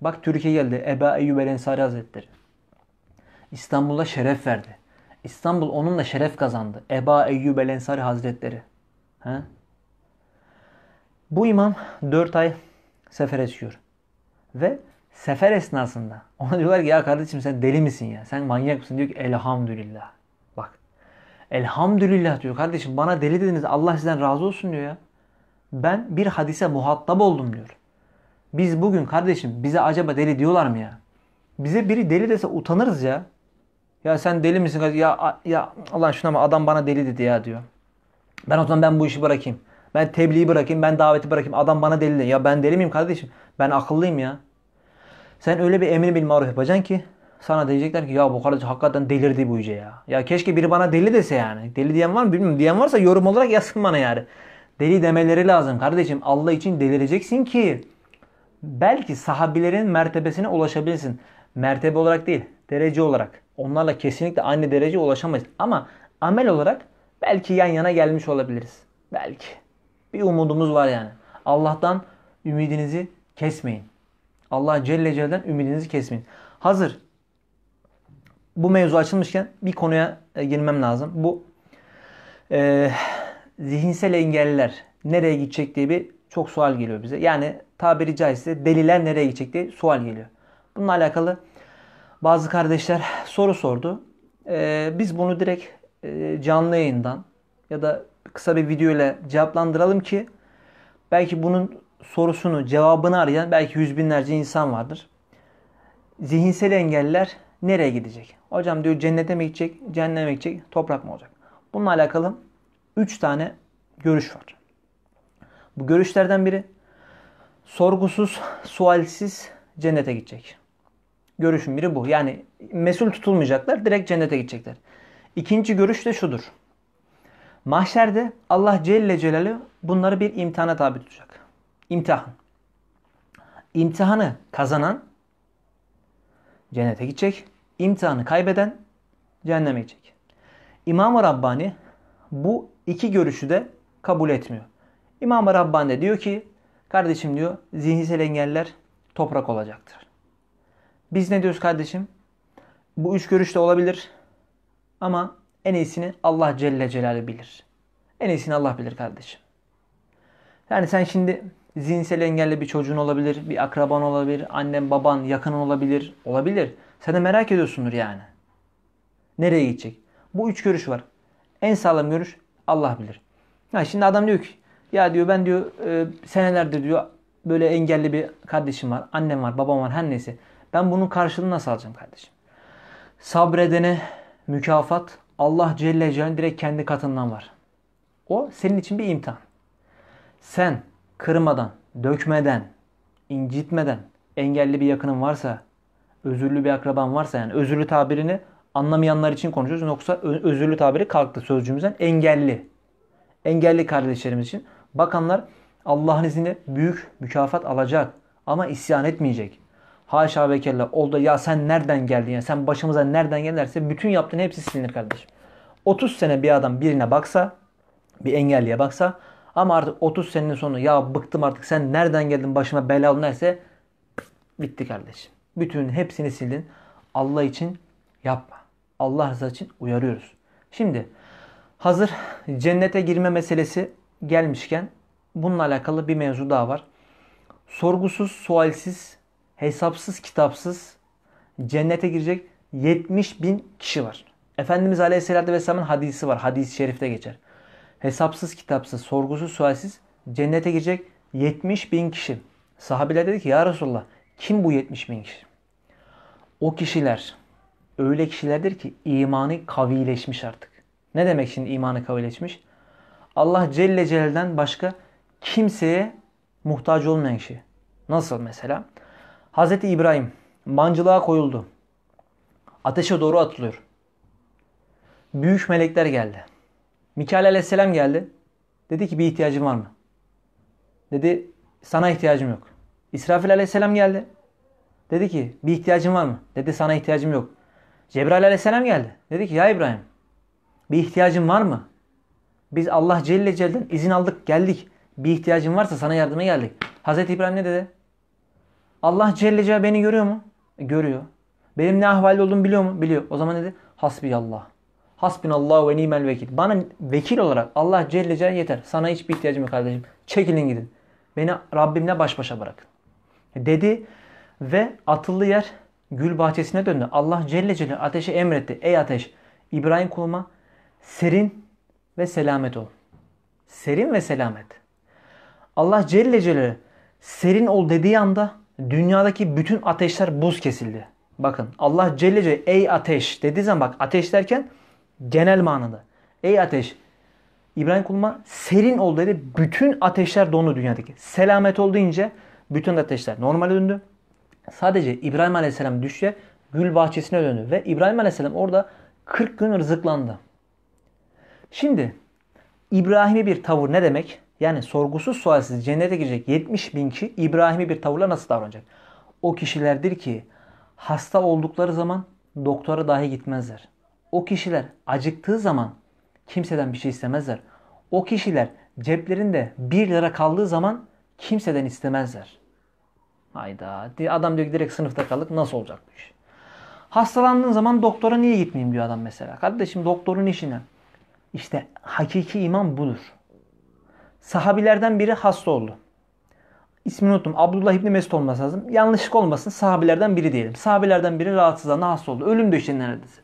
Bak Türkiye geldi. Eba Eyyub El Ensari Hazretleri. İstanbul'a şeref verdi. İstanbul onunla şeref kazandı. Eba Eyyub El Ensari Hazretleri. He? Bu imam 4 ay sefer çıkıyor. Ve sefer esnasında (laughs) ona diyorlar ki ya kardeşim sen deli misin ya? Sen manyak mısın? Diyor ki elhamdülillah. Bak. Elhamdülillah diyor kardeşim bana deli dediniz Allah sizden razı olsun diyor ya. Ben bir hadise muhatap oldum diyor. Biz bugün kardeşim bize acaba deli diyorlar mı ya? Bize biri deli dese utanırız ya. Ya sen deli misin? Ya, ya Allah şuna ama adam bana deli dedi ya diyor. Ben o zaman ben bu işi bırakayım. Ben tebliği bırakayım, ben daveti bırakayım. Adam bana deli Ya ben deli miyim kardeşim? Ben akıllıyım ya. Sen öyle bir emri bil maruf yapacaksın ki sana diyecekler ki ya bu kardeş hakikaten delirdi bu yüce ya. Ya keşke biri bana deli dese yani. Deli diyen var mı bilmiyorum. Diyen varsa yorum olarak yazsın bana yani. Deli demeleri lazım kardeşim. Allah için delireceksin ki belki sahabilerin mertebesine ulaşabilirsin. Mertebe olarak değil, derece olarak. Onlarla kesinlikle aynı derece ulaşamayız. Ama amel olarak belki yan yana gelmiş olabiliriz. Belki bir umudumuz var yani. Allah'tan ümidinizi kesmeyin. Allah Celle Celle'den ümidinizi kesmeyin. Hazır bu mevzu açılmışken bir konuya e, girmem lazım. Bu e, zihinsel engelliler nereye gidecek diye bir çok sual geliyor bize. Yani tabiri caizse deliler nereye gidecek diye sual geliyor. Bununla alakalı bazı kardeşler soru sordu. E, biz bunu direkt e, canlı yayından ya da kısa bir video ile cevaplandıralım ki belki bunun sorusunu, cevabını arayan belki yüz binlerce insan vardır. Zihinsel engeller nereye gidecek? Hocam diyor cennete mi gidecek, cehenneme gidecek, toprak mı olacak? Bununla alakalı 3 tane görüş var. Bu görüşlerden biri sorgusuz, sualsiz cennete gidecek. Görüşün biri bu. Yani mesul tutulmayacaklar, direkt cennete gidecekler. İkinci görüş de şudur. Mahşerde Allah Celle Celalı bunları bir imtihana tabi tutacak. İmtihan. İmtihanı kazanan cennete gidecek. İmtihanı kaybeden cehenneme gidecek. İmam-ı Rabbani bu iki görüşü de kabul etmiyor. İmam-ı Rabbani de diyor ki kardeşim diyor zihinsel engeller toprak olacaktır. Biz ne diyoruz kardeşim? Bu üç görüş de olabilir ama en iyisini Allah Celle Celaluhu bilir. En iyisini Allah bilir kardeşim. Yani sen şimdi zihinsel engelli bir çocuğun olabilir, bir akraban olabilir, annen baban yakının olabilir, olabilir. Sen de merak ediyorsundur yani. Nereye gidecek? Bu üç görüş var. En sağlam görüş Allah bilir. Ha şimdi adam diyor ki ya diyor ben diyor e, senelerdir diyor böyle engelli bir kardeşim var, annem var, babam var her neyse. Ben bunun karşılığını nasıl alacağım kardeşim? Sabredene mükafat, Allah Celle Celaluhu direkt kendi katından var. O senin için bir imtihan. Sen kırmadan, dökmeden, incitmeden engelli bir yakının varsa, özürlü bir akraban varsa yani özürlü tabirini anlamayanlar için konuşuyoruz. Yoksa özürlü tabiri kalktı sözcüğümüzden. Engelli. Engelli kardeşlerimiz için. Bakanlar Allah'ın izniyle büyük mükafat alacak ama isyan etmeyecek. Haşa ve kella oldu ya sen nereden geldin ya sen başımıza nereden gelirse bütün yaptığın hepsi silinir kardeşim. 30 sene bir adam birine baksa bir engelliye baksa ama artık 30 senenin sonu ya bıktım artık sen nereden geldin başıma bela oldun derse bitti kardeşim. Bütün hepsini silin Allah için yapma. Allah rızası için uyarıyoruz. Şimdi hazır cennete girme meselesi gelmişken bununla alakalı bir mevzu daha var. Sorgusuz, sualsiz hesapsız kitapsız cennete girecek 70 bin kişi var. Efendimiz Aleyhisselatü Vesselam'ın hadisi var. Hadis-i şerifte geçer. Hesapsız kitapsız, sorgusuz sualsiz cennete girecek 70 bin kişi. Sahabiler dedi ki ya Resulullah kim bu 70 bin kişi? O kişiler öyle kişilerdir ki imanı kavileşmiş artık. Ne demek şimdi imanı kavileşmiş? Allah Celle Celle'den başka kimseye muhtaç olmayan kişi. Nasıl mesela? Hz. İbrahim mancılığa koyuldu. Ateşe doğru atılıyor. Büyük melekler geldi. Mikail aleyhisselam geldi. Dedi ki bir ihtiyacın var mı? Dedi sana ihtiyacım yok. İsrafil aleyhisselam geldi. Dedi ki bir ihtiyacın var mı? Dedi sana ihtiyacım yok. Cebrail aleyhisselam geldi. Dedi ki ya İbrahim bir ihtiyacın var mı? Biz Allah Celle Celle'den izin aldık geldik. Bir ihtiyacın varsa sana yardıma geldik. Hazreti İbrahim ne dedi? Allah Celle Celle beni görüyor mu? E, görüyor. Benim ne ahvalde olduğumu biliyor mu? Biliyor. O zaman dedi hasbi Allah, hasbiyallah. Hasbinallah ve nimel vekil. Bana vekil olarak Allah Celle Celle yeter. Sana hiçbir ihtiyacım yok kardeşim. Çekilin gidin. Beni Rabbimle baş başa bırakın. E, dedi ve atıllı yer gül bahçesine döndü. Allah Celle Celle ateşe emretti. Ey ateş İbrahim kuluma serin ve selamet ol. Serin ve selamet. Allah Celle Celle serin ol dediği anda dünyadaki bütün ateşler buz kesildi. Bakın Allah Celle Celle ey ateş dediği zaman bak ateş derken genel manada. Ey ateş İbrahim kuluma serin ol dedi. Bütün ateşler dondu dünyadaki. Selamet ol deyince bütün ateşler normale döndü. Sadece İbrahim Aleyhisselam düşe gül bahçesine döndü. Ve İbrahim Aleyhisselam orada 40 gün rızıklandı. Şimdi İbrahim'e bir tavır ne demek? Yani sorgusuz sualsiz cennete girecek 70 bin kişi İbrahim'i bir tavırla nasıl davranacak? O kişilerdir ki hasta oldukları zaman doktora dahi gitmezler. O kişiler acıktığı zaman kimseden bir şey istemezler. O kişiler ceplerinde 1 lira kaldığı zaman kimseden istemezler. Hayda. Adam diyor ki direkt sınıfta kaldık. Nasıl olacakmış? Hastalandığın zaman doktora niye gitmeyeyim diyor adam mesela. Kardeşim doktorun işine. İşte hakiki iman budur. Sahabilerden biri hasta oldu. İsmini unuttum. Abdullah İbni Mesud olması lazım. Yanlışlık olmasın sahabilerden biri diyelim. Sahabilerden biri rahatsızlandı hasta oldu. Ölüm döşeğinin neredeyse.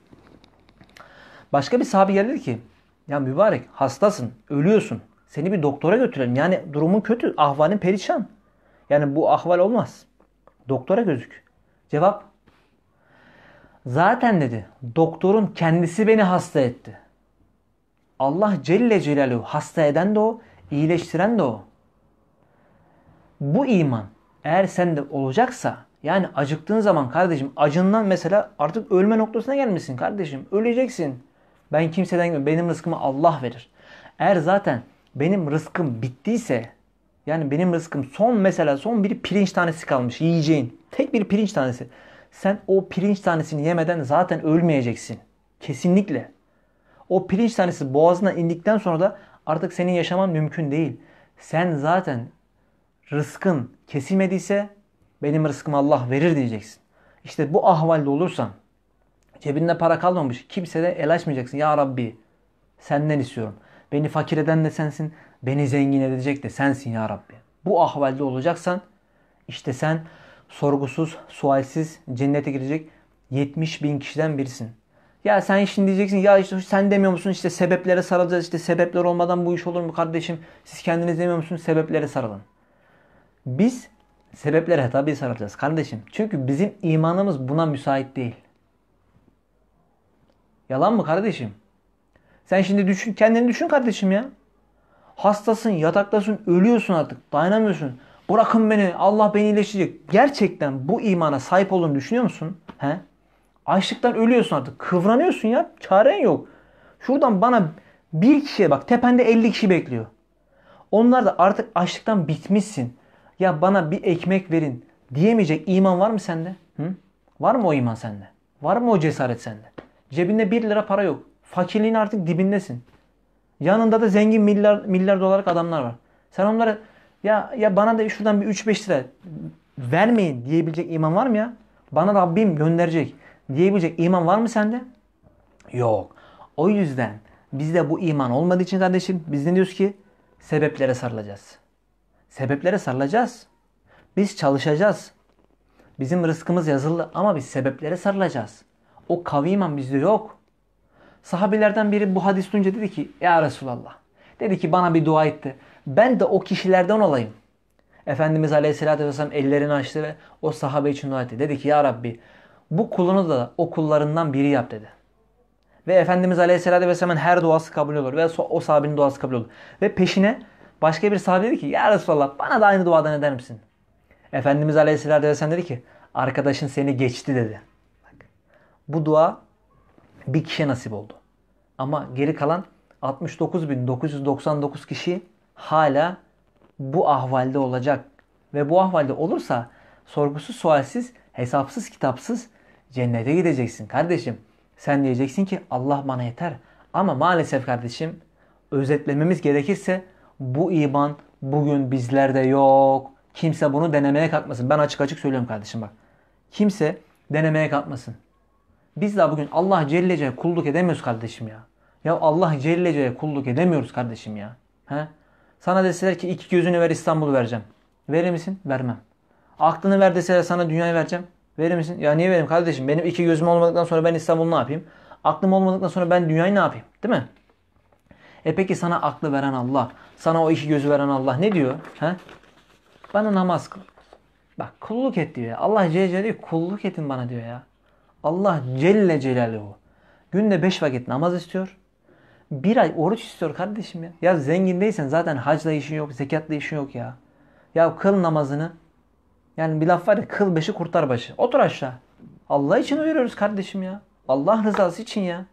Başka bir sahabi geldi ki ya mübarek hastasın ölüyorsun. Seni bir doktora götürelim. Yani durumun kötü. Ahvalin perişan. Yani bu ahval olmaz. Doktora gözük. Cevap Zaten dedi doktorun kendisi beni hasta etti. Allah Celle Celaluhu hasta eden de o, iyileştiren de o. Bu iman eğer sende olacaksa yani acıktığın zaman kardeşim acından mesela artık ölme noktasına gelmişsin kardeşim. Öleceksin. Ben kimseden benim rızkımı Allah verir. Eğer zaten benim rızkım bittiyse yani benim rızkım son mesela son bir pirinç tanesi kalmış yiyeceğin. Tek bir pirinç tanesi. Sen o pirinç tanesini yemeden zaten ölmeyeceksin. Kesinlikle. O pirinç tanesi boğazına indikten sonra da Artık senin yaşaman mümkün değil. Sen zaten rızkın kesilmediyse benim rızkımı Allah verir diyeceksin. İşte bu ahvalde olursan cebinde para kalmamış kimse de el açmayacaksın. Ya Rabbi senden istiyorum. Beni fakir eden de sensin. Beni zengin edecek de sensin ya Rabbi. Bu ahvalde olacaksan işte sen sorgusuz, sualsiz cennete girecek 70 bin kişiden birisin. Ya sen şimdi diyeceksin ya işte sen demiyor musun işte sebeplere sarılacağız işte sebepler olmadan bu iş olur mu kardeşim? Siz kendiniz demiyor musunuz sebeplere sarılın. Biz sebeplere tabii sarılacağız kardeşim. Çünkü bizim imanımız buna müsait değil. Yalan mı kardeşim? Sen şimdi düşün, kendini düşün kardeşim ya. Hastasın, yataktasın, ölüyorsun artık. Dayanamıyorsun. Bırakın beni. Allah beni iyileştirecek. Gerçekten bu imana sahip olduğunu düşünüyor musun? He? Açlıktan ölüyorsun artık. Kıvranıyorsun ya. Çaren yok. Şuradan bana bir kişiye bak tepende 50 kişi bekliyor. Onlar da artık açlıktan bitmişsin. Ya bana bir ekmek verin diyemeyecek iman var mı sende? Hı? Var mı o iman sende? Var mı o cesaret sende? Cebinde 1 lira para yok. Fakirliğin artık dibindesin. Yanında da zengin milyar milyar dolarlık adamlar var. Sen onlara ya ya bana da şuradan bir 3-5 lira vermeyin diyebilecek iman var mı ya? Bana Rabbim gönderecek diyebilecek iman var mı sende? Yok. O yüzden bizde bu iman olmadığı için kardeşim biz ne diyoruz ki? Sebeplere sarılacağız. Sebeplere sarılacağız. Biz çalışacağız. Bizim rızkımız yazılı ama biz sebeplere sarılacağız. O kavi iman bizde yok. Sahabilerden biri bu hadis duyunca dedi ki Ya Resulallah. Dedi ki bana bir dua etti. Ben de o kişilerden olayım. Efendimiz Aleyhisselatü Vesselam ellerini açtı ve o sahabe için dua etti. Dedi ki Ya Rabbi bu kulunu da o kullarından biri yap dedi. Ve Efendimiz Aleyhisselatü Vesselam'ın her duası kabul olur. Ve o sahabenin duası kabul olur. Ve peşine başka bir sahabe dedi ki Ya Resulallah bana da aynı duadan eder misin? Efendimiz Aleyhisselatü Vesselam dedi ki arkadaşın seni geçti dedi. Bak, bu dua bir kişiye nasip oldu. Ama geri kalan 69.999 kişi hala bu ahvalde olacak. Ve bu ahvalde olursa sorgusuz sualsiz hesapsız kitapsız Cennete gideceksin kardeşim. Sen diyeceksin ki Allah bana yeter. Ama maalesef kardeşim özetlememiz gerekirse bu iman bugün bizlerde yok. Kimse bunu denemeye kalkmasın. Ben açık açık söylüyorum kardeşim bak. Kimse denemeye kalkmasın. Biz daha bugün Allah Cellece'ye kulluk edemiyoruz kardeşim ya. Ya Allah Cellece'ye kulluk edemiyoruz kardeşim ya. He? Sana deseler ki iki gözünü ver İstanbul'u vereceğim. Verir misin? Vermem. Aklını ver deseler sana dünyayı vereceğim. Verir misin? Ya niye vereyim kardeşim? Benim iki gözüm olmadıktan sonra ben İstanbul'u ne yapayım? Aklım olmadıktan sonra ben dünyayı ne yapayım? Değil mi? E peki sana aklı veren Allah, sana o iki gözü veren Allah ne diyor? He? Bana namaz kıl. Bak kulluk et diyor ya. Allah Celle diyor kulluk etin bana diyor ya. Allah Celle Celaluhu. Günde beş vakit namaz istiyor. Bir ay oruç istiyor kardeşim ya. Ya zengin değilsen zaten hacla işin yok, zekatla işin yok ya. Ya kıl namazını yani bir laf var ya kıl beşi kurtar başı. Otur aşağı. Allah için uyuruyoruz kardeşim ya. Allah rızası için ya.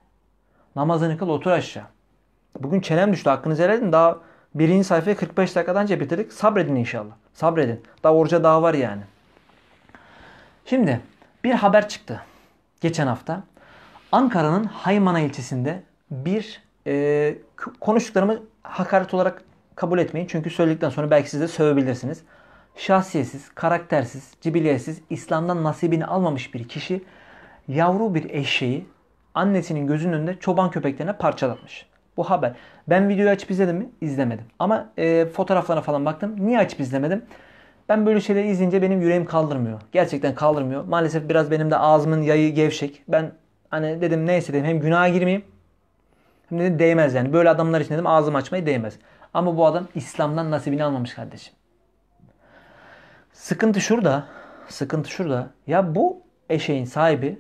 Namazını kıl otur aşağı. Bugün çenem düştü hakkınızı helal edin. Daha birinci sayfayı 45 dakikadan önce bitirdik. Sabredin inşallah. Sabredin. Daha orca daha var yani. Şimdi bir haber çıktı. Geçen hafta. Ankara'nın Haymana ilçesinde bir e, konuştuklarımı hakaret olarak kabul etmeyin. Çünkü söyledikten sonra belki siz de sövebilirsiniz şahsiyetsiz, karaktersiz, cibiliyetsiz, İslam'dan nasibini almamış bir kişi yavru bir eşeği annesinin gözünün önünde çoban köpeklerine parçalatmış. Bu haber. Ben videoyu açıp izledim mi? İzlemedim. Ama e, fotoğraflarına falan baktım. Niye açıp izlemedim? Ben böyle şeyleri izleyince benim yüreğim kaldırmıyor. Gerçekten kaldırmıyor. Maalesef biraz benim de ağzımın yayı gevşek. Ben hani dedim neyse dedim hem günaha girmeyeyim hem de değmez yani. Böyle adamlar için dedim ağzımı açmayı değmez. Ama bu adam İslam'dan nasibini almamış kardeşim. Sıkıntı şurada. Sıkıntı şurada. Ya bu eşeğin sahibi,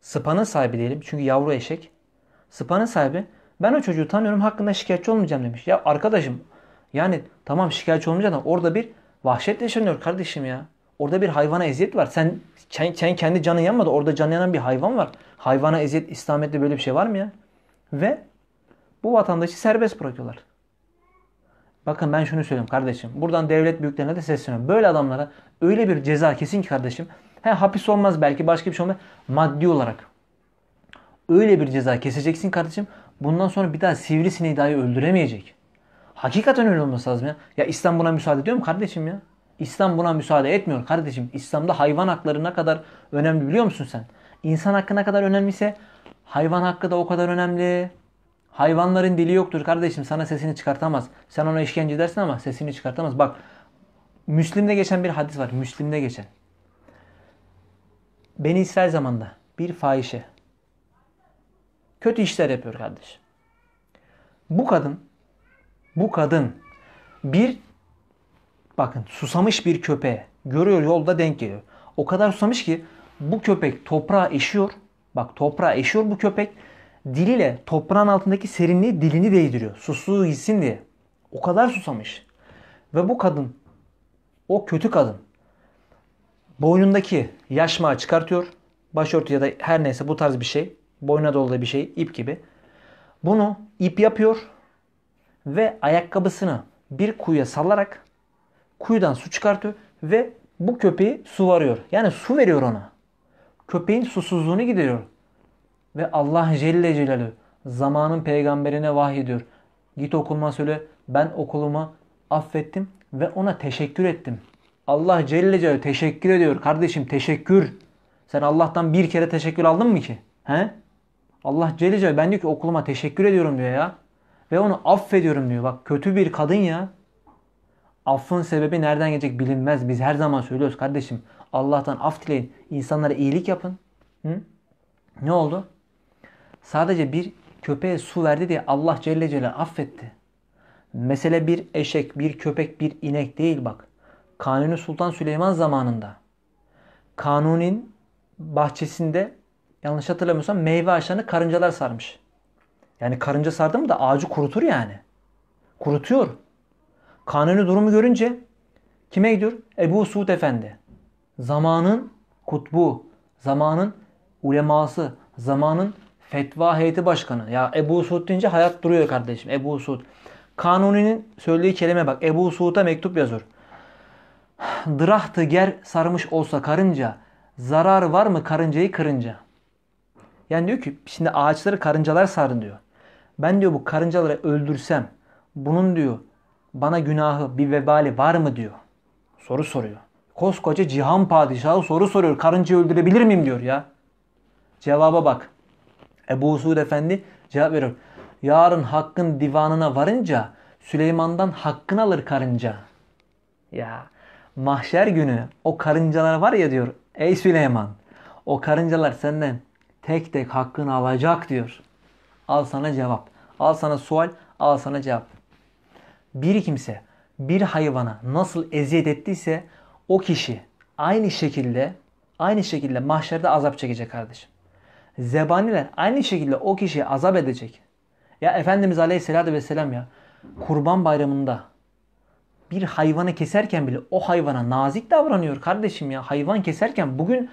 sıpanın sahibi diyelim. Çünkü yavru eşek. Sıpanın sahibi ben o çocuğu tanıyorum hakkında şikayetçi olmayacağım demiş. Ya arkadaşım yani tamam şikayetçi olmayacağım. ama orada bir vahşet yaşanıyor kardeşim ya. Orada bir hayvana eziyet var. Sen, sen, sen kendi canı yanmadı. Orada canı yanan bir hayvan var. Hayvana eziyet İslamiyet'te böyle bir şey var mı ya? Ve bu vatandaşı serbest bırakıyorlar. Bakın ben şunu söylüyorum kardeşim. Buradan devlet büyüklerine de sesleniyorum. Böyle adamlara öyle bir ceza kesin ki kardeşim. He hapis olmaz belki başka bir şey olmaz. Maddi olarak. Öyle bir ceza keseceksin kardeşim. Bundan sonra bir daha sivrisineği dahi öldüremeyecek. Hakikaten öyle olması lazım ya. Ya İslam buna müsaade ediyor mu kardeşim ya? İslam buna müsaade etmiyor kardeşim. İslam'da hayvan hakları ne kadar önemli biliyor musun sen? İnsan hakkı ne kadar önemliyse hayvan hakkı da o kadar önemli. Hayvanların dili yoktur kardeşim sana sesini çıkartamaz. Sen ona işkence edersin ama sesini çıkartamaz. Bak Müslim'de geçen bir hadis var. Müslim'de geçen. Beni İsrail zamanında bir fahişe kötü işler yapıyor kardeş. Bu kadın bu kadın bir bakın susamış bir köpeğe görüyor yolda denk geliyor. O kadar susamış ki bu köpek toprağa eşiyor. Bak toprağa eşiyor bu köpek diliyle toprağın altındaki serinliği dilini değdiriyor. Susluğu gitsin diye. O kadar susamış. Ve bu kadın, o kötü kadın boynundaki yaşmağı çıkartıyor. Başörtü ya da her neyse bu tarz bir şey. Boyuna dolu bir şey, ip gibi. Bunu ip yapıyor ve ayakkabısını bir kuyuya sallarak kuyudan su çıkartıyor ve bu köpeği su varıyor. Yani su veriyor ona. Köpeğin susuzluğunu gideriyor. Ve Allah Celle Celaluhu zamanın peygamberine vahyediyor. Git okuluma söyle ben okuluma affettim ve ona teşekkür ettim. Allah Celle Celaluhu teşekkür ediyor. Kardeşim teşekkür. Sen Allah'tan bir kere teşekkür aldın mı ki? He? Allah Celle Celaluhu ben diyor ki okuluma teşekkür ediyorum diyor ya. Ve onu affediyorum diyor. Bak kötü bir kadın ya. Affın sebebi nereden gelecek bilinmez. Biz her zaman söylüyoruz kardeşim. Allah'tan af dileyin. İnsanlara iyilik yapın. Hı? Ne oldu? Sadece bir köpeğe su verdi diye Allah Celle Celaluhu affetti. Mesele bir eşek, bir köpek, bir inek değil bak. Kanuni Sultan Süleyman zamanında Kanuni'nin bahçesinde yanlış hatırlamıyorsam meyve ağaçlarını karıncalar sarmış. Yani karınca sardı mı da ağacı kurutur yani. Kurutuyor. Kanuni durumu görünce kime gidiyor? Ebu Suud Efendi. Zamanın kutbu, zamanın uleması, zamanın Fetva heyeti başkanı. Ya Ebu Suud deyince hayat duruyor kardeşim. Ebu Suud. Kanuni'nin söylediği kelime bak. Ebu Suud'a mektup yazıyor. Drah'tı ger sarmış olsa karınca zarar var mı karıncayı kırınca? Yani diyor ki şimdi ağaçları karıncalar sarın diyor. Ben diyor bu karıncaları öldürsem bunun diyor bana günahı bir vebali var mı diyor. Soru soruyor. Koskoca cihan padişahı soru soruyor. Karıncayı öldürebilir miyim diyor ya. Cevaba bak. Ebu Suud Efendi cevap veriyor. Yarın hakkın divanına varınca Süleyman'dan hakkını alır karınca. Ya mahşer günü o karıncalar var ya diyor. Ey Süleyman o karıncalar senden tek tek hakkını alacak diyor. Al sana cevap. Al sana sual. Al sana cevap. Bir kimse bir hayvana nasıl eziyet ettiyse o kişi aynı şekilde aynı şekilde mahşerde azap çekecek kardeşim zebaniler aynı şekilde o kişiyi azap edecek. Ya Efendimiz Aleyhisselatü Vesselam ya kurban bayramında bir hayvanı keserken bile o hayvana nazik davranıyor kardeşim ya. Hayvan keserken bugün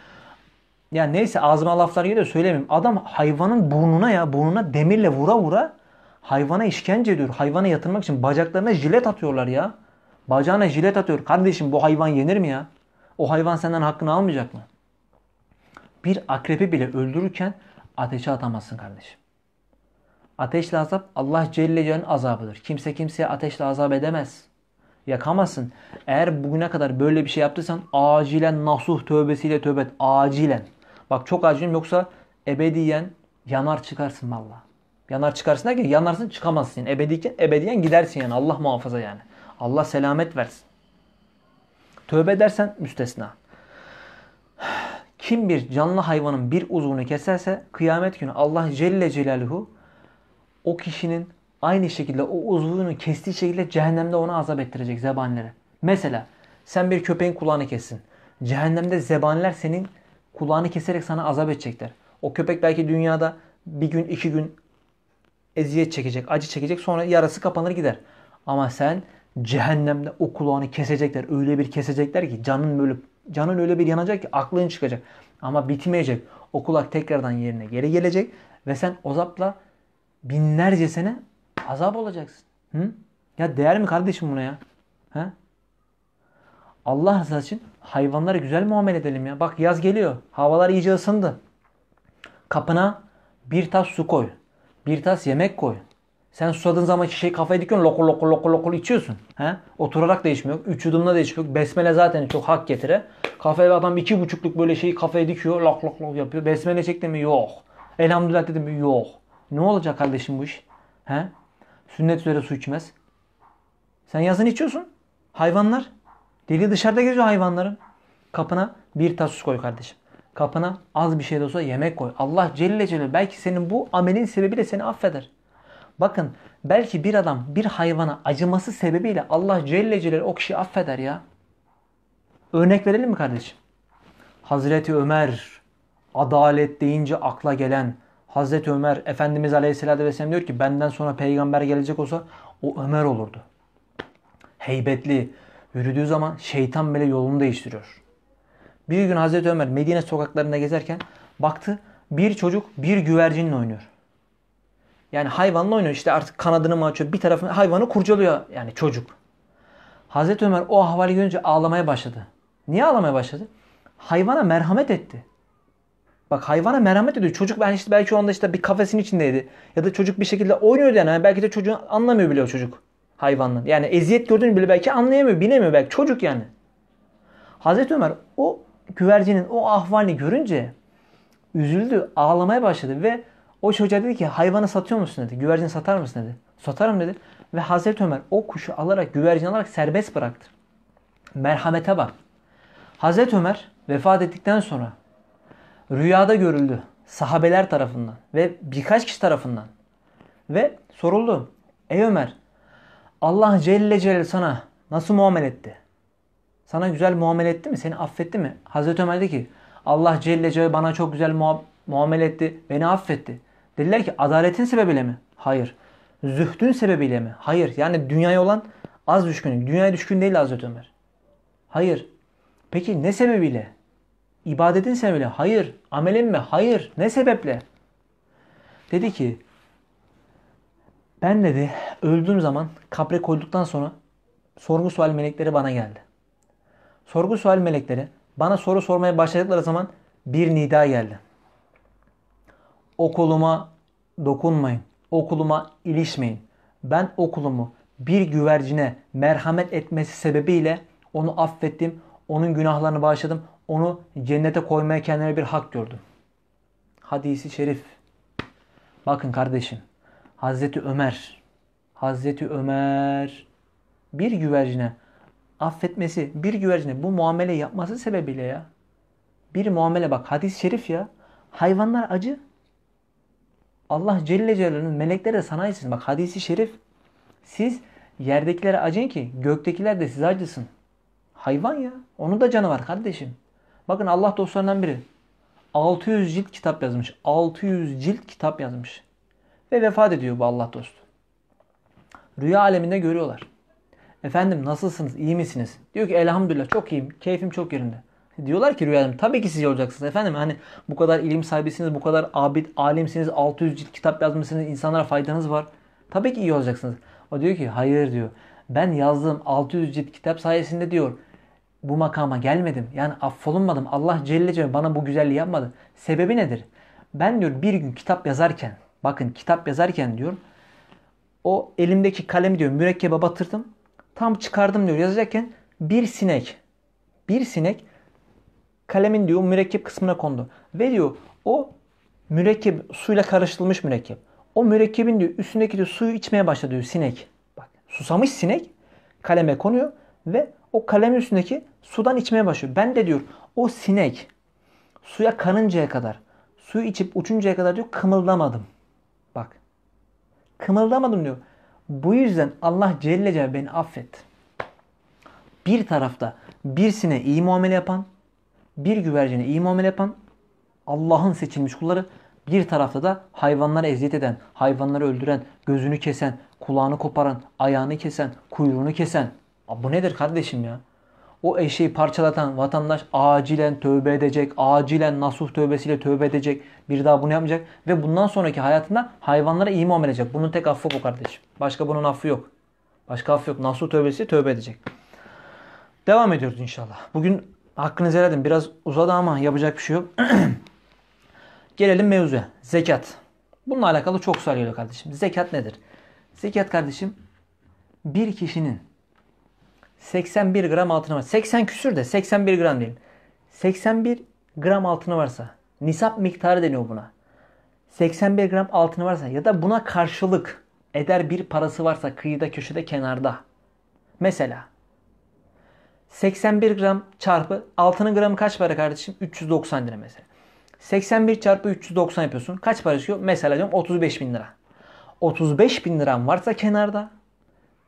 ya neyse ağzıma laflar geliyor söylemeyeyim. Adam hayvanın burnuna ya burnuna demirle vura vura hayvana işkence ediyor. Hayvana yatırmak için bacaklarına jilet atıyorlar ya. Bacağına jilet atıyor. Kardeşim bu hayvan yenir mi ya? O hayvan senden hakkını almayacak mı? bir akrebi bile öldürürken ateşe atamazsın kardeşim. Ateşle azap Allah Celle Celle'nin azabıdır. Kimse kimseye ateşle azap edemez. Yakamazsın. Eğer bugüne kadar böyle bir şey yaptıysan acilen nasuh tövbesiyle tövbet. Acilen. Bak çok acilim yoksa ebediyen yanar çıkarsın valla. Yanar çıkarsın derken yanarsın çıkamazsın. Yani ebediyen, ebediyen gidersin yani. Allah muhafaza yani. Allah selamet versin. Tövbe edersen müstesna. Kim bir canlı hayvanın bir uzvunu keserse kıyamet günü Allah Celle Celaluhu o kişinin aynı şekilde o uzvunu kestiği şekilde cehennemde ona azap ettirecek zebanilere. Mesela sen bir köpeğin kulağını kessin. Cehennemde zebaniler senin kulağını keserek sana azap edecekler. O köpek belki dünyada bir gün iki gün eziyet çekecek, acı çekecek sonra yarası kapanır gider. Ama sen cehennemde o kulağını kesecekler. Öyle bir kesecekler ki canın bölüp canın öyle bir yanacak ki aklın çıkacak. Ama bitmeyecek. O kulak tekrardan yerine geri gelecek ve sen o binlerce sene azap olacaksın. Hı? Ya değer mi kardeşim buna ya? Ha? Allah razı için hayvanlara güzel muamele edelim ya. Bak yaz geliyor. Havalar iyice ısındı. Kapına bir tas su koy. Bir tas yemek koy. Sen susadığın zaman şişeyi kafaya dikiyorsun. Lokul lokul lokul lokul içiyorsun. He? Oturarak da içmiyor. Üç yudumda da içmiyor. Besmele zaten çok hak getire. Kafaya adam iki buçukluk böyle şeyi kafaya dikiyor. Lok lok lok yapıyor. Besmele çekti mi? Yok. Elhamdülillah dedim. mi? Yok. Ne olacak kardeşim bu iş? He? Sünnet üzere su içmez. Sen yazın içiyorsun. Hayvanlar. Deli dışarıda geziyor hayvanların. Kapına bir tas su koy kardeşim. Kapına az bir şey de olsa yemek koy. Allah Celle Celle belki senin bu amelin sebebiyle seni affeder. Bakın belki bir adam bir hayvana acıması sebebiyle Allah Celle Celal o kişiyi affeder ya. Örnek verelim mi kardeşim? Hazreti Ömer adalet deyince akla gelen Hazreti Ömer Efendimiz Aleyhisselatü Vesselam diyor ki benden sonra peygamber gelecek olsa o Ömer olurdu. Heybetli yürüdüğü zaman şeytan bile yolunu değiştiriyor. Bir gün Hazreti Ömer Medine sokaklarında gezerken baktı bir çocuk bir güvercinle oynuyor. Yani hayvanla oynuyor işte artık kanadını mı açıyor bir tarafını hayvanı kurcalıyor yani çocuk. Hazreti Ömer o ahvali görünce ağlamaya başladı. Niye ağlamaya başladı? Hayvana merhamet etti. Bak hayvana merhamet ediyor. Çocuk belki, işte, belki o anda işte bir kafesin içindeydi. Ya da çocuk bir şekilde oynuyordu yani. yani belki de çocuğun anlamıyor bile o çocuk hayvanın Yani eziyet gördüğünü bile belki anlayamıyor, bilemiyor belki. Çocuk yani. Hazreti Ömer o güvercinin o ahvalini görünce üzüldü, ağlamaya başladı ve o çocuğa dedi ki hayvanı satıyor musun dedi. Güvercin satar mısın dedi. Satarım dedi. Ve Hazreti Ömer o kuşu alarak güvercin alarak serbest bıraktı. Merhamete bak. Hazreti Ömer vefat ettikten sonra rüyada görüldü sahabeler tarafından ve birkaç kişi tarafından. Ve soruldu. Ey Ömer Allah Celle Celal sana nasıl muamele etti? Sana güzel muamele etti mi? Seni affetti mi? Hazreti Ömer dedi ki Allah Celle Celal bana çok güzel muamele etti. Beni affetti. Dediler ki adaletin sebebiyle mi? Hayır. Zühdün sebebiyle mi? Hayır. Yani dünyaya olan az düşkünlük. Dünyaya düşkün değil Hazreti Ömer. Hayır. Peki ne sebebiyle? İbadetin sebebiyle? Hayır. Amelin mi? Hayır. Ne sebeple? Dedi ki ben dedi öldüğüm zaman kabre koyduktan sonra sorgu sual melekleri bana geldi. Sorgu sual melekleri bana soru sormaya başladıkları zaman bir nida geldi. Okuluma dokunmayın. Okuluma ilişmeyin. Ben okulumu bir güvercine merhamet etmesi sebebiyle onu affettim. Onun günahlarını bağışladım. Onu cennete koymaya kendine bir hak gördüm. Hadisi şerif. Bakın kardeşim. Hazreti Ömer. Hazreti Ömer bir güvercine affetmesi, bir güvercine bu muamele yapması sebebiyle ya. Bir muamele bak hadis-i şerif ya. Hayvanlar acı. Allah Celle Celaluhu'nun de sana acısın. Bak hadisi şerif. Siz yerdekilere acın ki göktekiler de size acısın. Hayvan ya. Onun da canı var kardeşim. Bakın Allah dostlarından biri. 600 cilt kitap yazmış. 600 cilt kitap yazmış. Ve vefat ediyor bu Allah dostu. Rüya aleminde görüyorlar. Efendim nasılsınız? İyi misiniz? Diyor ki elhamdülillah çok iyiyim. Keyfim çok yerinde. Diyorlar ki rüyada tabii ki siz olacaksınız efendim. Hani bu kadar ilim sahibisiniz, bu kadar abid, alimsiniz, 600 cilt kitap yazmışsınız, insanlara faydanız var. Tabii ki iyi olacaksınız. O diyor ki hayır diyor. Ben yazdığım 600 cilt kitap sayesinde diyor bu makama gelmedim. Yani affolunmadım. Allah Celle Celle bana bu güzelliği yapmadı. Sebebi nedir? Ben diyor bir gün kitap yazarken bakın kitap yazarken diyor o elimdeki kalemi diyor mürekkebe batırdım. Tam çıkardım diyor yazacakken bir sinek bir sinek kalemin diyor mürekkep kısmına kondu. Ve diyor o mürekkep suyla karıştırılmış mürekkep. O mürekkebin diyor üstündeki diyor suyu içmeye başladı diyor sinek. Bak susamış sinek kaleme konuyor ve o kalemin üstündeki sudan içmeye başlıyor. Ben de diyor o sinek suya kanıncaya kadar suyu içip uçuncaya kadar diyor kımıldamadım. Bak kımıldamadım diyor. Bu yüzden Allah Celle Celle beni affet. Bir tarafta bir birisine iyi muamele yapan, bir güvercine iyi muamele yapan Allah'ın seçilmiş kulları bir tarafta da hayvanlara eziyet eden, hayvanları öldüren, gözünü kesen, kulağını koparan, ayağını kesen, kuyruğunu kesen. bu nedir kardeşim ya? O eşeği parçalatan vatandaş acilen tövbe edecek, acilen nasuh tövbesiyle tövbe edecek. Bir daha bunu yapmayacak ve bundan sonraki hayatında hayvanlara iyi muamele edecek. Bunun tek affı bu kardeşim. Başka bunun affı yok. Başka affı yok. Nasuh tövbesiyle tövbe edecek. Devam ediyoruz inşallah. Bugün Hakkınız helal edin. Biraz uzadı ama yapacak bir şey yok. (clears throat) Gelelim mevzuya. Zekat. Bununla alakalı çok soruyor kardeşim. Zekat nedir? Zekat kardeşim bir kişinin 81 gram altını var. 80 küsür de 81 gram değil. 81 gram altını varsa nisap miktarı deniyor buna. 81 gram altını varsa ya da buna karşılık eder bir parası varsa kıyıda köşede kenarda. Mesela 81 gram çarpı altının gramı kaç para kardeşim? 390 lira mesela. 81 çarpı 390 yapıyorsun. Kaç para çıkıyor? Mesela diyorum 35 bin lira. 35 bin liran varsa kenarda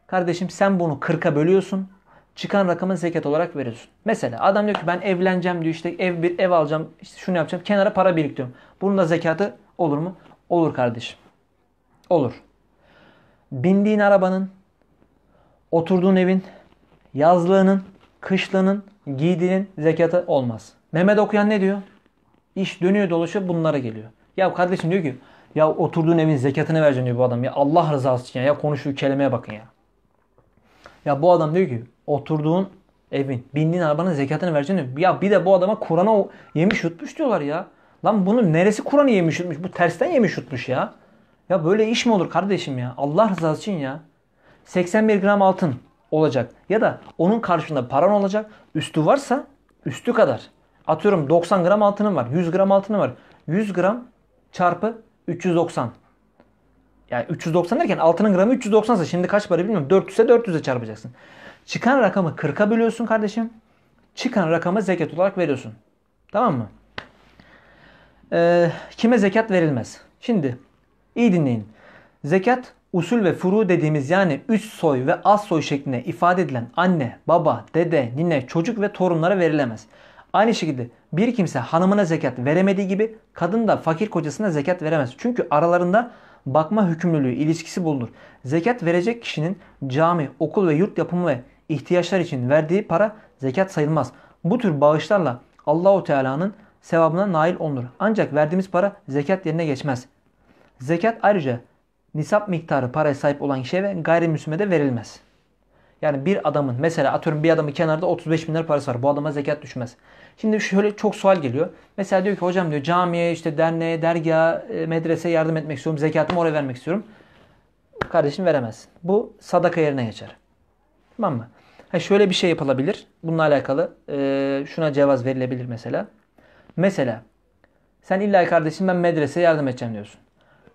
kardeşim sen bunu 40'a bölüyorsun. Çıkan rakamın zekat olarak veriyorsun. Mesela adam diyor ki ben evleneceğim diyor işte ev bir ev alacağım işte şunu yapacağım kenara para biriktiriyorum. Bunun da zekatı olur mu? Olur kardeşim. Olur. Bindiğin arabanın, oturduğun evin, yazlığının kışlanın, giydirin zekatı olmaz. Mehmet okuyan ne diyor? İş dönüyor dolaşıyor bunlara geliyor. Ya kardeşim diyor ki ya oturduğun evin zekatını vereceksin diyor bu adam. Ya Allah rızası için ya, ya konuştuğu kelimeye bakın ya. Ya bu adam diyor ki oturduğun evin, bindiğin arabanın zekatını vereceksin diyor. Ya bir de bu adama Kur'an'a yemiş yutmuş diyorlar ya. Lan bunun neresi Kur'an'ı yemiş yutmuş? Bu tersten yemiş yutmuş ya. Ya böyle iş mi olur kardeşim ya? Allah rızası için ya. 81 gram altın, olacak. Ya da onun karşında paran olacak. Üstü varsa üstü kadar. Atıyorum 90 gram altının var. 100 gram altının var. 100 gram çarpı 390. Yani 390 derken altının gramı 390 ise şimdi kaç para bilmiyorum. 400'e 400'e çarpacaksın. Çıkan rakamı 40'a bölüyorsun kardeşim. Çıkan rakamı zekat olarak veriyorsun. Tamam mı? Ee, kime zekat verilmez? Şimdi iyi dinleyin. Zekat usul ve furu dediğimiz yani üst soy ve az soy şeklinde ifade edilen anne, baba, dede, nine, çocuk ve torunlara verilemez. Aynı şekilde bir kimse hanımına zekat veremediği gibi kadın da fakir kocasına zekat veremez. Çünkü aralarında bakma hükümlülüğü ilişkisi bulunur. Zekat verecek kişinin cami, okul ve yurt yapımı ve ihtiyaçlar için verdiği para zekat sayılmaz. Bu tür bağışlarla Allahu Teala'nın sevabına nail olunur. Ancak verdiğimiz para zekat yerine geçmez. Zekat ayrıca nisap miktarı paraya sahip olan kişiye ve gayrimüslime de verilmez. Yani bir adamın mesela atıyorum bir adamın kenarda 35 bin lira parası var. Bu adama zekat düşmez. Şimdi şöyle çok sual geliyor. Mesela diyor ki hocam diyor camiye işte derneğe, dergaha, e, medreseye yardım etmek istiyorum. Zekatımı oraya vermek istiyorum. Kardeşim veremezsin. Bu sadaka yerine geçer. Tamam mı? Ha şöyle bir şey yapılabilir. Bununla alakalı e, şuna cevaz verilebilir mesela. Mesela sen illa kardeşim ben medreseye yardım edeceğim diyorsun.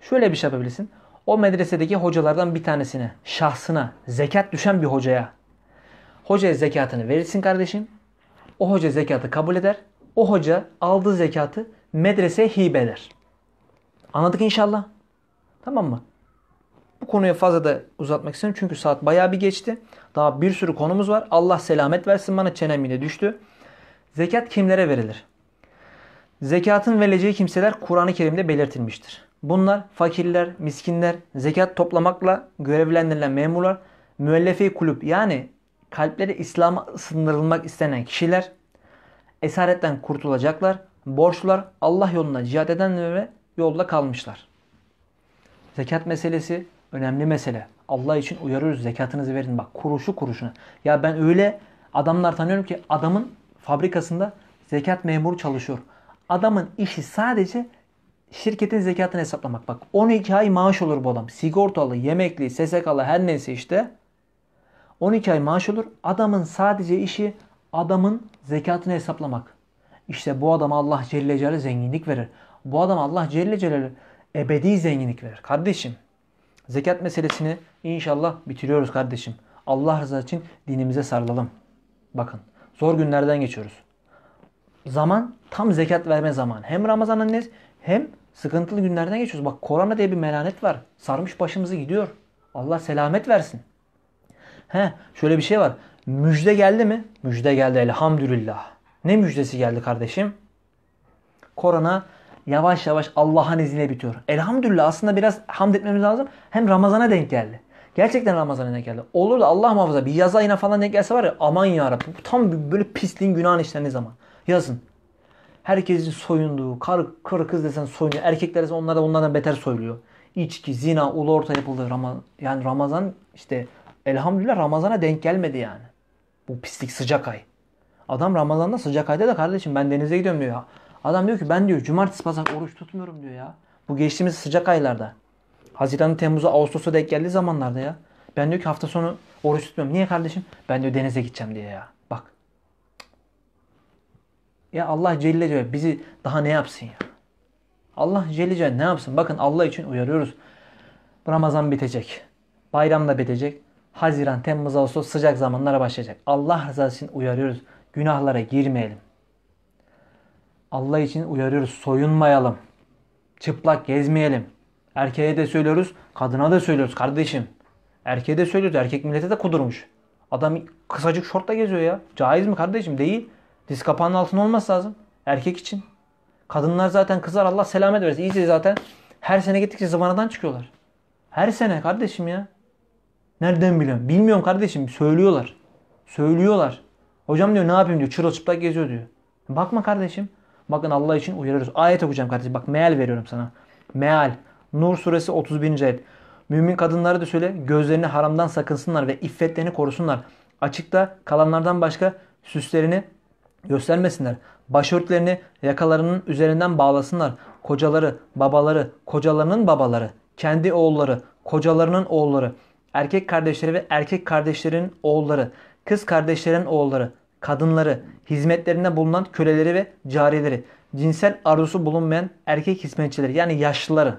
Şöyle bir şey yapabilirsin o medresedeki hocalardan bir tanesine, şahsına, zekat düşen bir hocaya hocaya zekatını verirsin kardeşim. O hoca zekatı kabul eder. O hoca aldığı zekatı medreseye hibe eder. Anladık inşallah. Tamam mı? Bu konuya fazla da uzatmak istemiyorum. Çünkü saat bayağı bir geçti. Daha bir sürü konumuz var. Allah selamet versin bana. Çenem yine düştü. Zekat kimlere verilir? Zekatın verileceği kimseler Kur'an-ı Kerim'de belirtilmiştir. Bunlar fakirler, miskinler, zekat toplamakla görevlendirilen memurlar, müellefe kulüp yani kalpleri İslam'a sındırılmak istenen kişiler, esaretten kurtulacaklar, borçlular, Allah yolunda cihat edenlere yolda kalmışlar. Zekat meselesi önemli mesele. Allah için uyarıyoruz zekatınızı verin. Bak kuruşu kuruşuna. Ya ben öyle adamlar tanıyorum ki adamın fabrikasında zekat memuru çalışıyor. Adamın işi sadece şirketin zekatını hesaplamak. Bak 12 ay maaş olur bu adam. Sigortalı, yemekli, SSK'lı her neyse işte. 12 ay maaş olur. Adamın sadece işi adamın zekatını hesaplamak. İşte bu adama Allah Celle Celaluhu zenginlik verir. Bu adam Allah Celle Celaluhu ebedi zenginlik verir. Kardeşim zekat meselesini inşallah bitiriyoruz kardeşim. Allah rızası için dinimize sarılalım. Bakın zor günlerden geçiyoruz. Zaman tam zekat verme zamanı. Hem Ramazan annesi hem Sıkıntılı günlerden geçiyoruz. Bak korona diye bir melanet var. Sarmış başımızı gidiyor. Allah selamet versin. He, şöyle bir şey var. Müjde geldi mi? Müjde geldi elhamdülillah. Ne müjdesi geldi kardeşim? Korona yavaş yavaş Allah'ın izniyle bitiyor. Elhamdülillah aslında biraz hamd etmemiz lazım. Hem Ramazan'a denk geldi. Gerçekten Ramazan'a denk geldi. Olur da Allah muhafaza bir yaz ayına falan denk gelse var ya aman ya yarabbim. Tam böyle pisliğin günahın işlendiği zaman. Yazın. Herkesin soyunduğu, kar, kar kız desen soyunuyor. Erkekler desen onlar da onlardan beter soyuluyor. İçki, zina, ulu orta yapıldı. Ramazan, yani Ramazan işte elhamdülillah Ramazan'a denk gelmedi yani. Bu pislik sıcak ay. Adam Ramazan'da sıcak ayda da kardeşim ben denize gidiyorum diyor ya. Adam diyor ki ben diyor cumartesi pazar oruç tutmuyorum diyor ya. Bu geçtiğimiz sıcak aylarda. Haziran, Temmuz'a, Ağustos'a denk geldiği zamanlarda ya. Ben diyor ki hafta sonu oruç tutmuyorum. Niye kardeşim? Ben diyor denize gideceğim diye ya. Ya Allah Celle Celle bizi daha ne yapsın ya? Allah Celle Celle ne yapsın? Bakın Allah için uyarıyoruz. Ramazan bitecek. Bayram da bitecek. Haziran, Temmuz, Ağustos sıcak zamanlara başlayacak. Allah rızası için uyarıyoruz. Günahlara girmeyelim. Allah için uyarıyoruz. Soyunmayalım. Çıplak gezmeyelim. Erkeğe de söylüyoruz. Kadına da söylüyoruz kardeşim. Erkeğe de söylüyoruz. Erkek millete de kudurmuş. Adam kısacık şortla geziyor ya. Caiz mi kardeşim? Değil. Diz kapağının altında olması lazım. Erkek için. Kadınlar zaten kızar Allah selamet versin. İyice zaten her sene gittikçe zıvanadan çıkıyorlar. Her sene kardeşim ya. Nereden biliyorum? Bilmiyorum kardeşim. Söylüyorlar. Söylüyorlar. Hocam diyor ne yapayım diyor. Çırılçıplak geziyor diyor. Bakma kardeşim. Bakın Allah için uyarıyoruz. Ayet okuyacağım kardeşim. Bak meal veriyorum sana. Meal. Nur suresi 31. ayet. Mümin kadınları da söyle gözlerini haramdan sakınsınlar ve iffetlerini korusunlar. Açıkta kalanlardan başka süslerini göstermesinler. Başörtlerini yakalarının üzerinden bağlasınlar. Kocaları, babaları, kocalarının babaları, kendi oğulları, kocalarının oğulları, erkek kardeşleri ve erkek kardeşlerin oğulları, kız kardeşlerin oğulları, kadınları, hizmetlerinde bulunan köleleri ve carileri, cinsel arzusu bulunmayan erkek hizmetçileri yani yaşlıları,